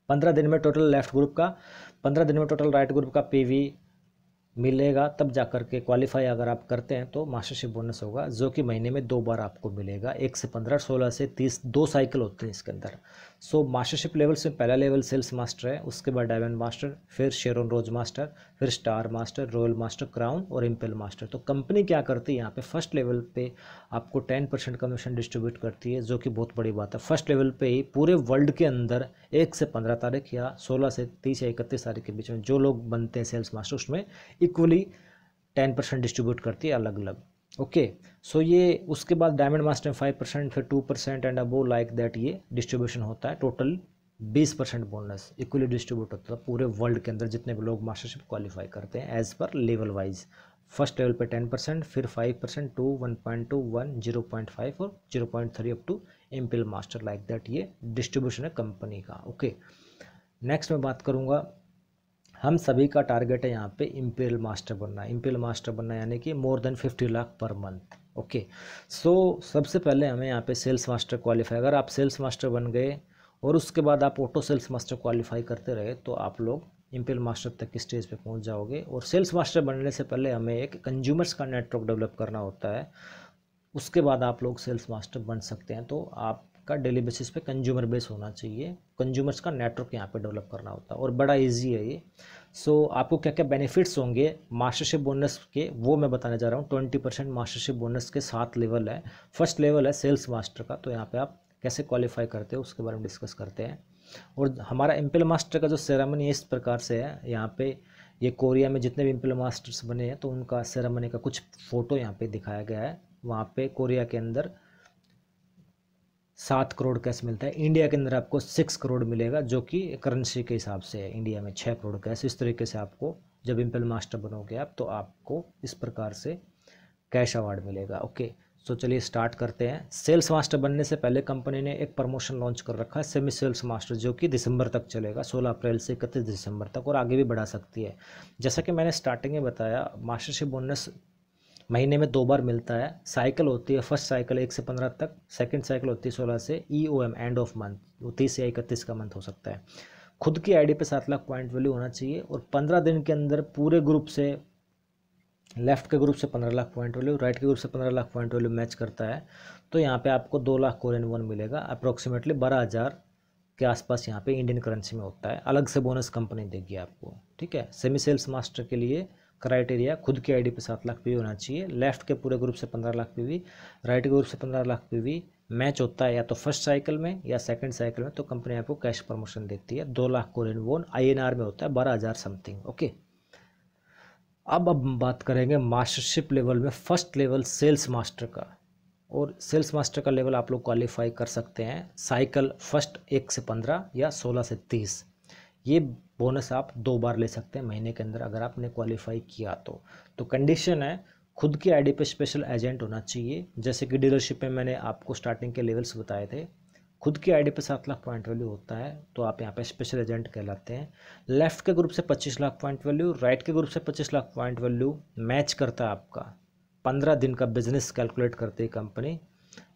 Speaker 1: पंद्रह दिन में टोटल लेफ्ट ग्रुप का पंद्रह दिन में टोटल राइट ग्रुप का पी मिलेगा तब जा करके के क्वालिफाई अगर आप करते हैं तो मास्टरशिप बोनस होगा जो कि महीने में दो बार आपको मिलेगा एक से पंद्रह सोलह से तीस दो साइकिल होते हैं इसके अंदर सो मास्टरशिप लेवल से पहला लेवल सेल्स मास्टर है उसके बाद डायमंड मास्टर फिर शेरोन रोज मास्टर फिर star master royal master crown और इम्पेल मास्टर तो कंपनी क्या करती है यहाँ पे फर्स्ट लेवल पे आपको टेन परसेंट कमीशन डिस्ट्रीब्यूट करती है जो कि बहुत बड़ी बात है फर्स्ट लेवल पे ही पूरे वर्ल्ड के अंदर एक से पंद्रह तारीख या सोलह से तीस या इकतीस तारीख के बीच में जो लोग बनते हैं सेल्स मास्टर उसमें इक्वली टेन परसेंट डिस्ट्रीब्यूट करती है अलग अलग ओके सो ये उसके बाद डायमंड मास्टर में फाइव परसेंट फिर two percent and above like that ये डिस्ट्रीब्यूशन होता है टोटल बीस परसेंट बोनस इक्वली डिस्ट्रीब्यूट होता है पूरे वर्ल्ड के अंदर जितने भी लोग मास्टरशिप क्वालिफाई करते हैं as per level wise first level पे टेन परसेंट फिर five percent two one point two one zero point five और zero point three up to imperial master like that ये डिस्ट्रीब्यूशन है कंपनी का okay okay. Next मैं बात करूँगा हम सभी का टारगेट है यहाँ पे इम्पेरियल मास्टर बनना इम्पेरियल मास्टर बनना यानी कि more than fifty lakh per month okay so सबसे पहले हमें यहाँ पे सेल्स मास्टर क्वालिफाई अगर आप सेल्स मास्टर बन गए और उसके बाद आप ऑटो सेल्स मास्टर क्वालिफाई करते रहे तो आप लोग इम्पेल मास्टर तक की स्टेज पे पहुंच जाओगे और सेल्स मास्टर बनने से पहले हमें एक कंज्यूमर्स का नेटवर्क डेवलप करना होता है उसके बाद आप लोग सेल्स मास्टर बन सकते हैं तो आप का डेली बेसिस पे कंज्यूमर बेस होना चाहिए कंज्यूमर्स का नेटवर्क यहाँ पे डेवलप करना होता है और बड़ा इजी है ये सो so, आपको क्या क्या बेनिफिट्स होंगे मास्टरशिप बोनस के वो मैं बताने जा रहा हूँ ट्वेंटी परसेंट मास्टरशिप बोनस के साथ लेवल है फर्स्ट लेवल है सेल्स मास्टर का तो यहाँ पर आप कैसे क्वालिफाई करते हो उसके बारे में डिस्कस करते हैं और हमारा एम्पल मास्टर का जो सेरेमनी इस प्रकार से है यहाँ पर ये कोरिया में जितने भी एम्पिल मास्टर्स बने हैं तो उनका सेरेमनी का कुछ फ़ोटो यहाँ पर दिखाया गया है वहाँ पे कोरिया के अंदर सात करोड़ कैश मिलता है इंडिया के अंदर आपको सिक्स करोड़ मिलेगा जो कि करेंसी के हिसाब से है इंडिया में छः करोड़ कैश इस तरीके से आपको जब इम्पल मास्टर बनोगे आप तो आपको इस प्रकार से कैश अवार्ड मिलेगा ओके सो चलिए स्टार्ट करते हैं सेल्स मास्टर बनने से पहले कंपनी ने एक प्रमोशन लॉन्च कर रखा है सेमी सेल्स मास्टर जो कि दिसंबर तक चलेगा 16 अप्रैल से इकतीस दिसंबर तक और आगे भी बढ़ा सकती है जैसा कि मैंने स्टार्टिंग में बताया मास्टरशिप बोनस महीने में दो बार मिलता है साइकिल होती है फर्स्ट साइकिल एक से पंद्रह तक सेकंड साइकिल होती है सोलह से E O M end of month वो तीस या इकतीस का मंथ हो सकता है खुद की आईडी पे सात लाख पॉइंट वैल्यू होना चाहिए और पंद्रह दिन के अंदर पूरे ग्रुप से लेफ्ट के ग्रुप से पंद्रह लाख पॉइंट वैल्यू राइट के ग्रुप से पंद्रह लाख पॉइंट वैल्यू मैच करता है तो यहाँ पर आपको दो लाख कोरियन वन मिलेगा अप्रोक्सीमेटली बारह हज़ार के आसपास यहाँ पर इंडियन करेंसी में होता है अलग से बोनस कंपनी देगी आपको ठीक है सेमी सेल्स मास्टर के लिए क्राइटेरिया खुद की आईडी पे सात लाख पीवी होना चाहिए लेफ्ट के पूरे ग्रुप से पंद्रह लाख पीवी राइट के ग्रुप से पंद्रह लाख पीवी मैच होता है या तो फर्स्ट साइकिल में या सेकंड साइकिल में तो कंपनी आपको कैश प्रमोशन देती है दो लाख कोरियन वोन आईएनआर में होता है बारह हज़ार समथिंग ओके अब अब बात करेंगे मास्टरशिप लेवल में फर्स्ट लेवल सेल्स मास्टर का और सेल्स मास्टर का लेवल आप लोग क्वालिफाई कर सकते हैं साइकिल फर्स्ट एक से पंद्रह या सोलह से तीस ये बोनस आप दो बार ले सकते हैं महीने के अंदर अगर आपने क्वालिफाई किया तो तो कंडीशन है खुद की आईडी पे स्पेशल एजेंट होना चाहिए जैसे कि डीलरशिप में मैंने आपको स्टार्टिंग के लेवल्स बताए थे खुद की आईडी पे सात लाख पॉइंट वैल्यू होता है तो आप यहाँ पे स्पेशल एजेंट कहलाते हैं लेफ्ट के ग्रुप से पच्चीस लाख पॉइंट वैल्यू राइट के ग्रुप से पच्चीस लाख पॉइंट वैल्यू मैच करता है आपका पंद्रह दिन का बिजनेस कैलकुलेट करती है कंपनी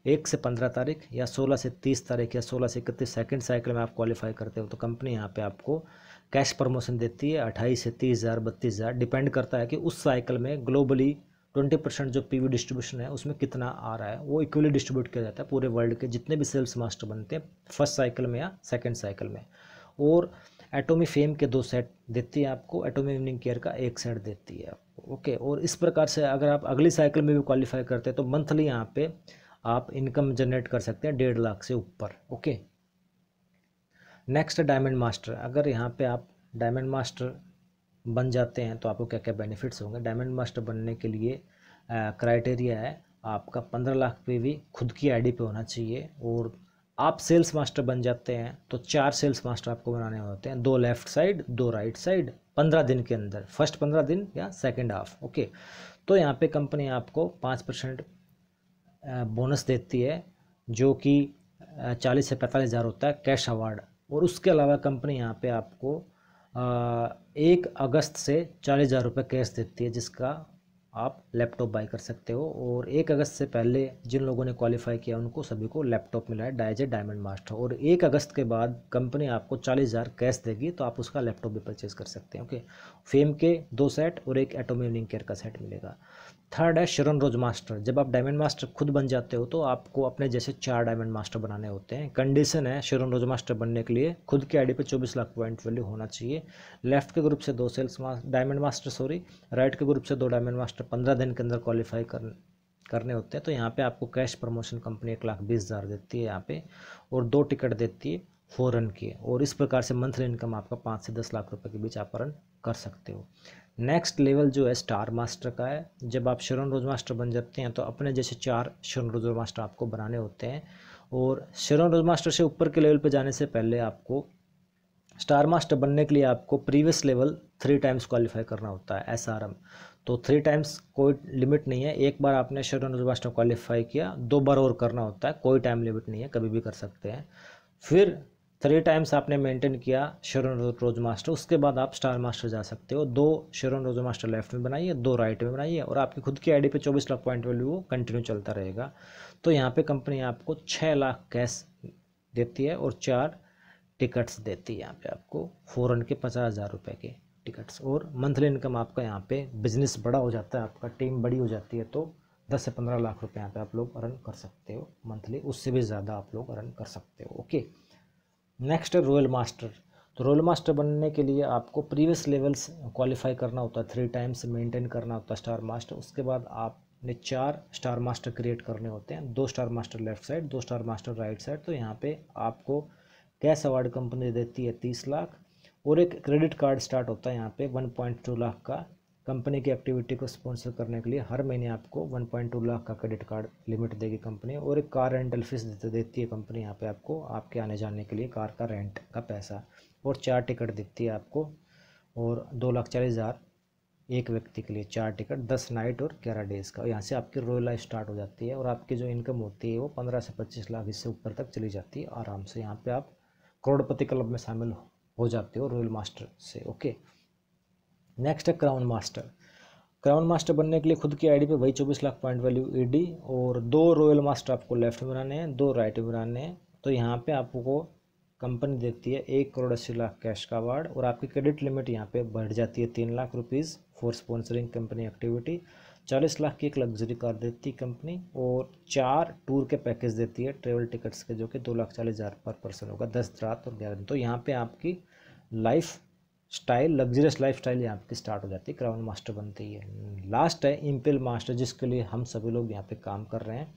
Speaker 1: एक से पंद्रह तारीख या सोलह से तीस तारीख या सोलह से इकतीस सेकेंड साइकिल में आप क्वालिफाई करते हो तो कंपनी यहाँ पे आपको कैश प्रमोशन देती है अट्ठाईस से तीस हज़ार बत्तीस हज़ार डिपेंड करता है कि उस साइकिल में ग्लोबली ट्वेंटी परसेंट जो पीवी डिस्ट्रीब्यूशन है उसमें कितना आ रहा है वो इक्वली डिस्ट्रीब्यूट किया जाता है पूरे वर्ल्ड के जितने भी सेल्स मास्टर बनते हैं फर्स्ट साइकिल में या सेकेंड साइकिल में और एटोमी फेम के दो सेट देती है आपको एटोमी इवनिंग केयर का एक सेट देती है आपको ओके और इस प्रकार से अगर आप अगली साइकिल में भी क्वालिफाई करते हैं तो मंथली यहाँ पर आप इनकम जनरेट कर सकते हैं डेढ़ लाख से ऊपर ओके नेक्स्ट डायमंड मास्टर अगर यहाँ पे आप डायमंड मास्टर बन जाते हैं तो आपको क्या क्या बेनिफिट्स होंगे डायमंड मास्टर बनने के लिए क्राइटेरिया है आपका पंद्रह लाख पे भी खुद की आईडी पे होना चाहिए और आप सेल्स मास्टर बन जाते हैं तो चार सेल्स मास्टर आपको बनाने होते हैं दो लेफ्ट साइड दो राइट साइड पंद्रह दिन के अंदर फर्स्ट पंद्रह दिन या सेकेंड हाफ ओके तो यहाँ पे कंपनी आपको पाँच परसेंट बोनस देती है जो कि चालीस से पैंतालीस हज़ार होता है कैश अवार्ड और उसके अलावा कंपनी यहाँ पे आपको एक अगस्त से चालीस हज़ार रुपये कैश देती है जिसका आप लैपटॉप बाई कर सकते हो और एक अगस्त से पहले जिन लोगों ने क्वालिफाई किया उनको सभी को लैपटॉप मिला है डाइजे डायमंड मास्टर और एक अगस्त के बाद कंपनी आपको चालीस हज़ार कैश देगी तो आप उसका लैपटॉप भी परचेज़ कर सकते हैं ओके फेम के दो सेट और एक एटोमी लिंक केयर का सेट मिलेगा थर्ड है शरण रोज मास्टर जब आप डायमंड मास्टर खुद बन जाते हो तो आपको अपने जैसे चार डायमंड मास्टर बनाने होते हैं कंडीशन है शरण रोज मास्टर बनने के लिए खुद के आईडी पे 24 लाख पॉइंट वैल्यू होना चाहिए लेफ्ट के ग्रुप से दो sales diamond master sorry right के ग्रुप से दो डायमंड मास्टर पंद्रह दिन के अंदर क्वालिफाई कर करने होते हैं तो यहाँ पर आपको कैश प्रमोशन कंपनी एक लाख बीस हज़ार देती है यहाँ पर और दो टिकट देती है रन की और इस प्रकार से मंथली इनकम आपका पाँच से दस लाख रुपये के बीच आप रन कर सकते हो नेक्स्ट लेवल जो है स्टार मास्टर का है जब आप शरण रोज मास्टर बन जाते हैं तो अपने जैसे चार शरण रोज मास्टर आपको बनाने होते हैं और शरण रोज मास्टर से ऊपर के लेवल पर जाने से पहले आपको स्टार मास्टर बनने के लिए आपको previous level three times qualify करना होता है एस तो थ्री टाइम्स कोई लिमिट नहीं है एक बार आपने शरण रोज मास्टर क्वालिफाई किया दो बार और करना होता है कोई टाइम लिमिट नहीं है कभी भी कर सकते हैं फिर थ्री टाइम्स आपने मेंटेन किया शेरन रोज मास्टर उसके बाद आप स्टार मास्टर जा सकते हो दो शेरन रोज मास्टर लेफ्ट में बनाइए दो राइट में बनाइए और आपकी खुद की आईडी पे 24 लाख पॉइंट वैल्यू वो कंटिन्यू चलता रहेगा तो यहाँ पे कंपनी आपको 6 लाख कैश देती है और चार टिकट्स देती है यहाँ पर आपको फोर के पचास हज़ार रुपये के टिकट्स और मंथली इनकम आपका यहाँ पर बिजनेस बड़ा हो जाता है आपका टीम बड़ी हो जाती है तो दस से पंद्रह लाख रुपये यहाँ पर आप लोग अर्न कर सकते हो मंथली उससे भी ज़्यादा आप लोग अर्न कर सकते हो ओके नेक्स्ट है मास्टर तो रोयल मास्टर बनने के लिए आपको प्रीवियस लेवल्स क्वालिफाई करना होता है थ्री टाइम्स मेंटेन करना होता है स्टार मास्टर उसके बाद आपने चार स्टार मास्टर क्रिएट करने होते हैं दो स्टार मास्टर लेफ्ट साइड दो स्टार मास्टर राइट साइड तो यहाँ पे आपको कैश अवार्ड कंपनी देती है तीस लाख और एक क्रेडिट कार्ड स्टार्ट होता है यहाँ पे वन पॉइंट टू लाख का कंपनी की एक्टिविटी को स्पॉन्सर करने के लिए हर महीने आपको 1.2 लाख का क्रेडिट कार्ड लिमिट देगी कंपनी और एक कार रेंटल फीस देती है कंपनी यहाँ पे आपको आपके आने जाने के लिए कार का रेंट का पैसा और चार टिकट देती है आपको और दो लाख चालीस हज़ार एक व्यक्ति के लिए चार टिकट दस नाइट और ग्यारह डेज़ का यहाँ से आपकी रोयल लाइफ स्टार्ट हो जाती है और आपकी जो इनकम होती है वो पंद्रह से पच्चीस लाख इससे ऊपर तक चली जाती है आराम से यहाँ पर आप करोड़पति क्लब में शामिल हो जाते हो रॉयल मास्टर से ओके नेक्स्ट है क्राउन मास्टर क्राउन मास्टर बनने के लिए खुद की आईडी पे वही चौबीस लाख पॉइंट वैल्यू ईडी और दो रॉयल मास्टर आपको लेफ्ट में बनाने हैं दो राइट में बनाने हैं तो यहाँ पे आपको कंपनी देती है एक करोड़ अस्सी लाख कैश का अवार्ड और आपकी क्रेडिट लिमिट यहाँ पे बढ़ जाती है तीन lakh rupees for sponsoring company activity चालीस लाख की एक लग्जरी कार देती है कंपनी और चार टूर के पैकेज देती है ट्रेवल टिकट्स के जो कि दो लाख चालीस हज़ार पर पर्सन होगा दस रात और ग्यारह दिन तो यहाँ पे आपकी life style luxurious life style यहाँ की स्टार्ट हो जाती है क्राउन मास्टर बनती है लास्ट है इम्पेल मास्टर जिसके लिए हम सभी लोग यहाँ पे काम कर रहे हैं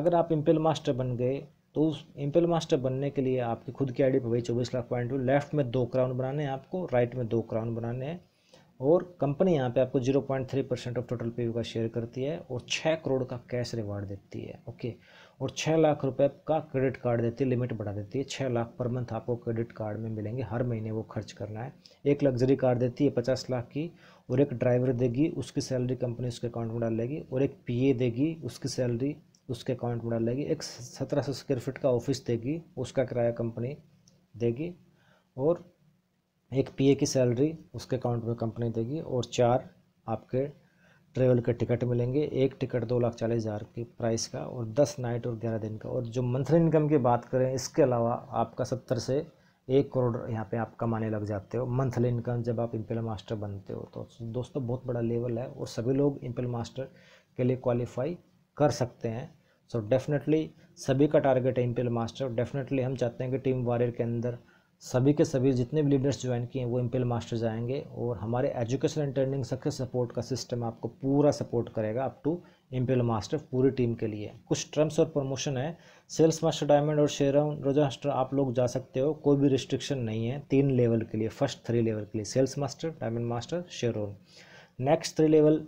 Speaker 1: अगर आप इम्पेल मास्टर बन गए तो उस इम्पेल मास्टर बनने के लिए आपकी खुद की आईडी पर वही चौबीस लाख पॉइंट लेफ्ट में दो क्राउन बनाने हैं आपको राइट में दो क्राउन बनाने हैं और कंपनी यहाँ पे आपको zero point three percent of total pay का शेयर करती है और छः करोड़ का कैश रिवार्ड देती है ओके और छः लाख रुपए का क्रेडिट कार्ड देती है लिमिट बढ़ा देती है छः लाख पर मंथ आपको क्रेडिट कार्ड में मिलेंगे हर महीने वो खर्च करना है एक लग्जरी कार देती है पचास लाख की और एक ड्राइवर देगी उसकी सैलरी कंपनी उसके अकाउंट में डाल लेगी और एक पी देगी उसकी सैलरी उसके अकाउंट में डाल लेगी एक सत्रह सौ स्क्वायर फिट का ऑफिस देगी उसका किराया कंपनी देगी और एक पीए की सैलरी उसके अकाउंट में कंपनी देगी और चार आपके ट्रेवल के टिकट मिलेंगे एक टिकट दो लाख चालीस हज़ार की प्राइस का और दस नाइट और ग्यारह दिन का और जो मंथली इनकम की बात करें इसके अलावा आपका सत्तर से एक करोड़ यहाँ पे आप कमाने लग जाते हो मंथली इनकम जब आप इम्पेल मास्टर बनते हो तो दोस्तों बहुत बड़ा लेवल है और सभी लोग इम्पेल मास्टर के लिए क्वालिफाई कर सकते हैं सो डेफिनेटली सभी का टारगेट है इम्पेल मास्टर डेफिनेटली हम चाहते हैं कि टीम वारियर के अंदर सभी के सभी जितने भी लीडर्स ज्वाइन किए हैं वो एम्पेल मास्टर जाएंगे और हमारे education and training success support का सिस्टम आपको पूरा सपोर्ट करेगा अप टू एम्पेल मास्टर पूरी टीम के लिए कुछ टर्म्स और प्रमोशन है सेल्स मास्टर डायमंड और रोजा मास्टर आप लोग जा सकते हो कोई भी रिस्ट्रिक्शन नहीं है तीन लेवल के लिए फर्स्ट थ्री लेवल के लिए sales master diamond master Sharon next three level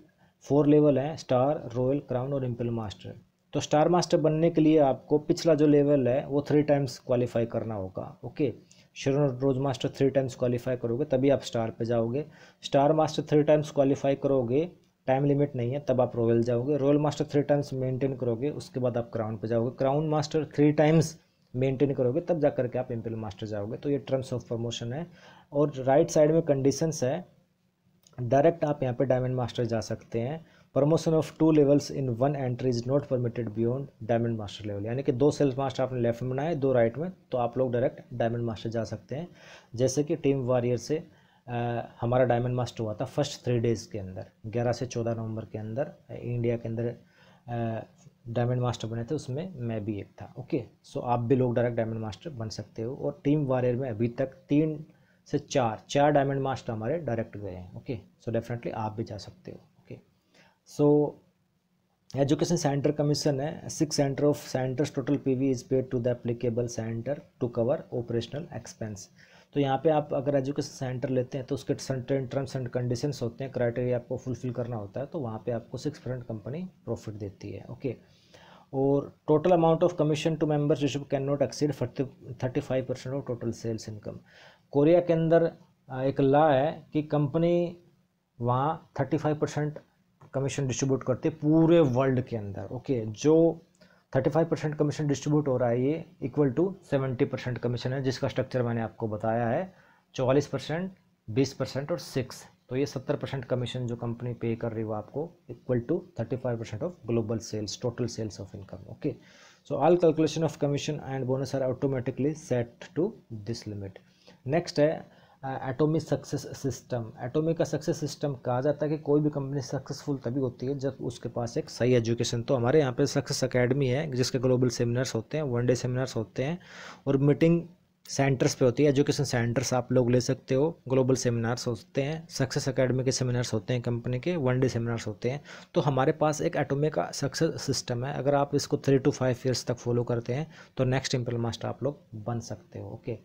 Speaker 1: four level हैं स्टार रॉयल क्राउन और एम्पेल मास्टर तो स्टार मास्टर बनने के लिए आपको पिछला जो लेवल है वो थ्री टाइम्स क्वालिफाई करना होगा okay okay? Sharon rose master three times qualify करोगे तभी आप स्टार पे जाओगे star master three times qualify करोगे टाइम लिमिट नहीं है तब आप रॉयल जाओगे royal master three times maintain करोगे उसके बाद आप क्राउन पे जाओगे crown master three times maintain करोगे तब जा करके आप एम्पियल मास्टर जाओगे तो ये टर्म्स ऑफ प्रमोशन है और राइट साइड में कंडीशंस है डायरेक्ट आप यहाँ पे डायमंड मास्टर जा सकते हैं promotion of two levels in one entry is not permitted beyond diamond master level यानी कि दो सेल्स मास्टर आपने लेफ्ट में बनाए दो राइट में तो आप लोग डायरेक्ट डायमंड मास्टर जा सकते हैं जैसे कि टीम वारियर से आ, हमारा डायमंड मास्टर हुआ था फर्स्ट थ्री डेज़ के अंदर ग्यारह से चौदह नवंबर के अंदर इंडिया के अंदर डायमंड मास्टर बने थे उसमें मैं भी एक था ओके सो आप भी लोग डायरेक्ट डायमंड मास्टर बन सकते हो और टीम वारियर में अभी तक तीन से चार चार डायमंड मास्टर हमारे डायरेक्ट गए हैं ओके सो डेफिनेटली आप भी जा सकते हो सो एजुकेशन सेंटर कमीशन है six centre of centres total P V is paid to the applicable centre to cover operational expense तो यहाँ पे आप अगर एजुकेशन सेंटर लेते हैं तो उसके टर्म्स एंड कंडीशन होते हैं क्राइटेरिया आपको फुलफिल करना होता है तो वहाँ पे आपको सिक्स परसेंट कंपनी प्रॉफिट देती है ओके और total amount of commission to members which can not exceed thirty five percent of total sales income Korea के अंदर एक लॉ है कि कंपनी वहाँ thirty five percent commission distribute करते पूरे वर्ल्ड के अंदर ओके जो 35 परसेंट कमीशन डिस्ट्रीब्यूट हो रहा है ये इक्वल टू 70 परसेंट कमीशन है जिसका स्ट्रक्चर मैंने आपको बताया है चौवालीस परसेंट बीस परसेंट और सिक्स तो ये सत्तर परसेंट कमीशन जो कंपनी पे कर रही है वो आपको equal to thirty five percent of global sales total sales of income okay so all calculation of commission and bonus are automatically set to this limit next है एटॉमिक सक्सेस सिस्टम एटॉमिक का success system कहा जाता है कि कोई भी company successful तभी होती है जब उसके पास एक सही एजुकेशन तो हमारे यहाँ पे सक्सेस अकेडमी है जिसके ग्लोबल सेमिनार्स होते हैं वन डे सेमिनार्स होते हैं और मीटिंग सेंटर्स पे होती है एजुकेशन सेंटर्स आप लोग ले सकते हो ग्लोबल सेमिनार्स होते हैं सक्सेस अकेडमी के सेमिनार्स होते हैं कंपनी के वन डे सेमिनार्स होते हैं तो हमारे पास एक एटोमे का सक्सेस सिस्टम है अगर आप इसको थ्री टू फाइव ईयर्स तक फॉलो करते हैं तो नेक्स्ट इम्पल मास्टर आप लोग बन सकते हो ओके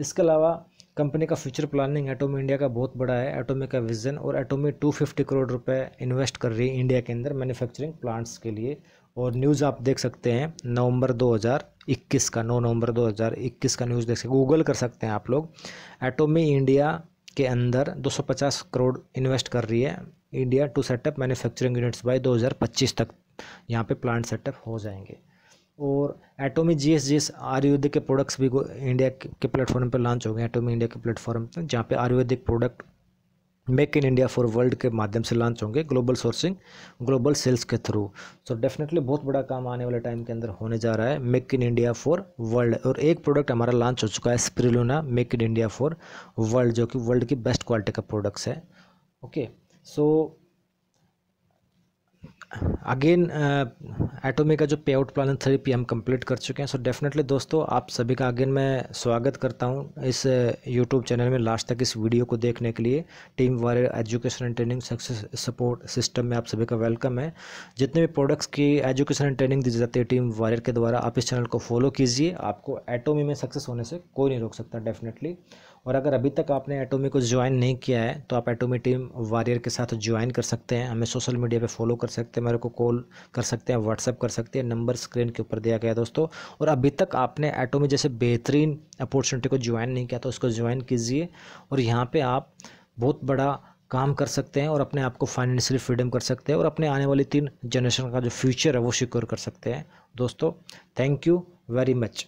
Speaker 1: इसके अलावा कंपनी का फ्यूचर प्लानिंग एटोमी इंडिया का बहुत बड़ा है एटोमी का विजन और एटोमी 250 करोड़ रुपए इन्वेस्ट कर रही है इंडिया के अंदर मैन्युफैक्चरिंग प्लांट्स के लिए और न्यूज़ आप देख सकते हैं नवंबर 2021 का 9 नवंबर 2021 का न्यूज़ देख सकते गूगल कर सकते हैं आप लोग एटोमी इंडिया के अंदर 250 करोड़ इन्वेस्ट कर रही है India to setup manufacturing units by दो तक यहाँ पर प्लांट सेटअप हो जाएंगे और Atomy G S G S Ayurvedic के प्रोडक्ट्स भी इंडिया के प्लेटफॉर्म पर लॉन्च हो गए एटोमी इंडिया के प्लेटफॉर्म पर जहाँ पे Ayurvedic product make in India for world के माध्यम से लॉन्च होंगे ग्लोबल सोर्सिंग ग्लोबल सेल्स के थ्रू सो डेफिनेटली बहुत बड़ा काम आने वाले टाइम के अंदर होने जा रहा है make in India for world और एक प्रोडक्ट हमारा लॉन्च हो चुका है spirulina make in India for world जो कि वर्ल्ड की बेस्ट क्वालिटी का प्रोडक्ट्स है okay so again Atomy uh, का जो पे आउट प्लान थेरेपी हम कंप्लीट कर चुके हैं सो so डेफिनेटली दोस्तों आप सभी का अगेन मैं स्वागत करता हूं इस यूट्यूब uh, चैनल में लास्ट तक इस वीडियो को देखने के लिए team warrior education and training success support system में आप सभी का वेलकम है जितने भी प्रोडक्ट्स की एजुकेशन एंड ट्रेनिंग दी जाती है टीम वारियर के द्वारा आप इस चैनल को फॉलो कीजिए आपको एटोमी में सक्सेस होने से कोई नहीं रोक सकता डेफिनेटली और अगर अभी तक आपने एटोमी को ज्वाइन नहीं किया है तो आप एटोमी टीम वारियर के साथ ज्वाइन कर सकते हैं हमें सोशल मीडिया पे फॉलो कर सकते हैं मेरे को कॉल कर सकते हैं व्हाट्सअप कर सकते हैं नंबर स्क्रीन के ऊपर दिया गया है दोस्तों और अभी तक आपने एटोमी जैसे बेहतरीन अपॉर्चुनिटी को ज्वाइन नहीं किया तो उसको ज्वाइन कीजिए और यहाँ पर आप बहुत बड़ा काम कर सकते हैं और अपने आप को फाइनेंशियली फ्रीडम कर सकते हैं और अपने आने वाली तीन जनरेशन का जो फ्यूचर है वो सिक्योर कर सकते हैं दोस्तों थैंक यू वेरी मच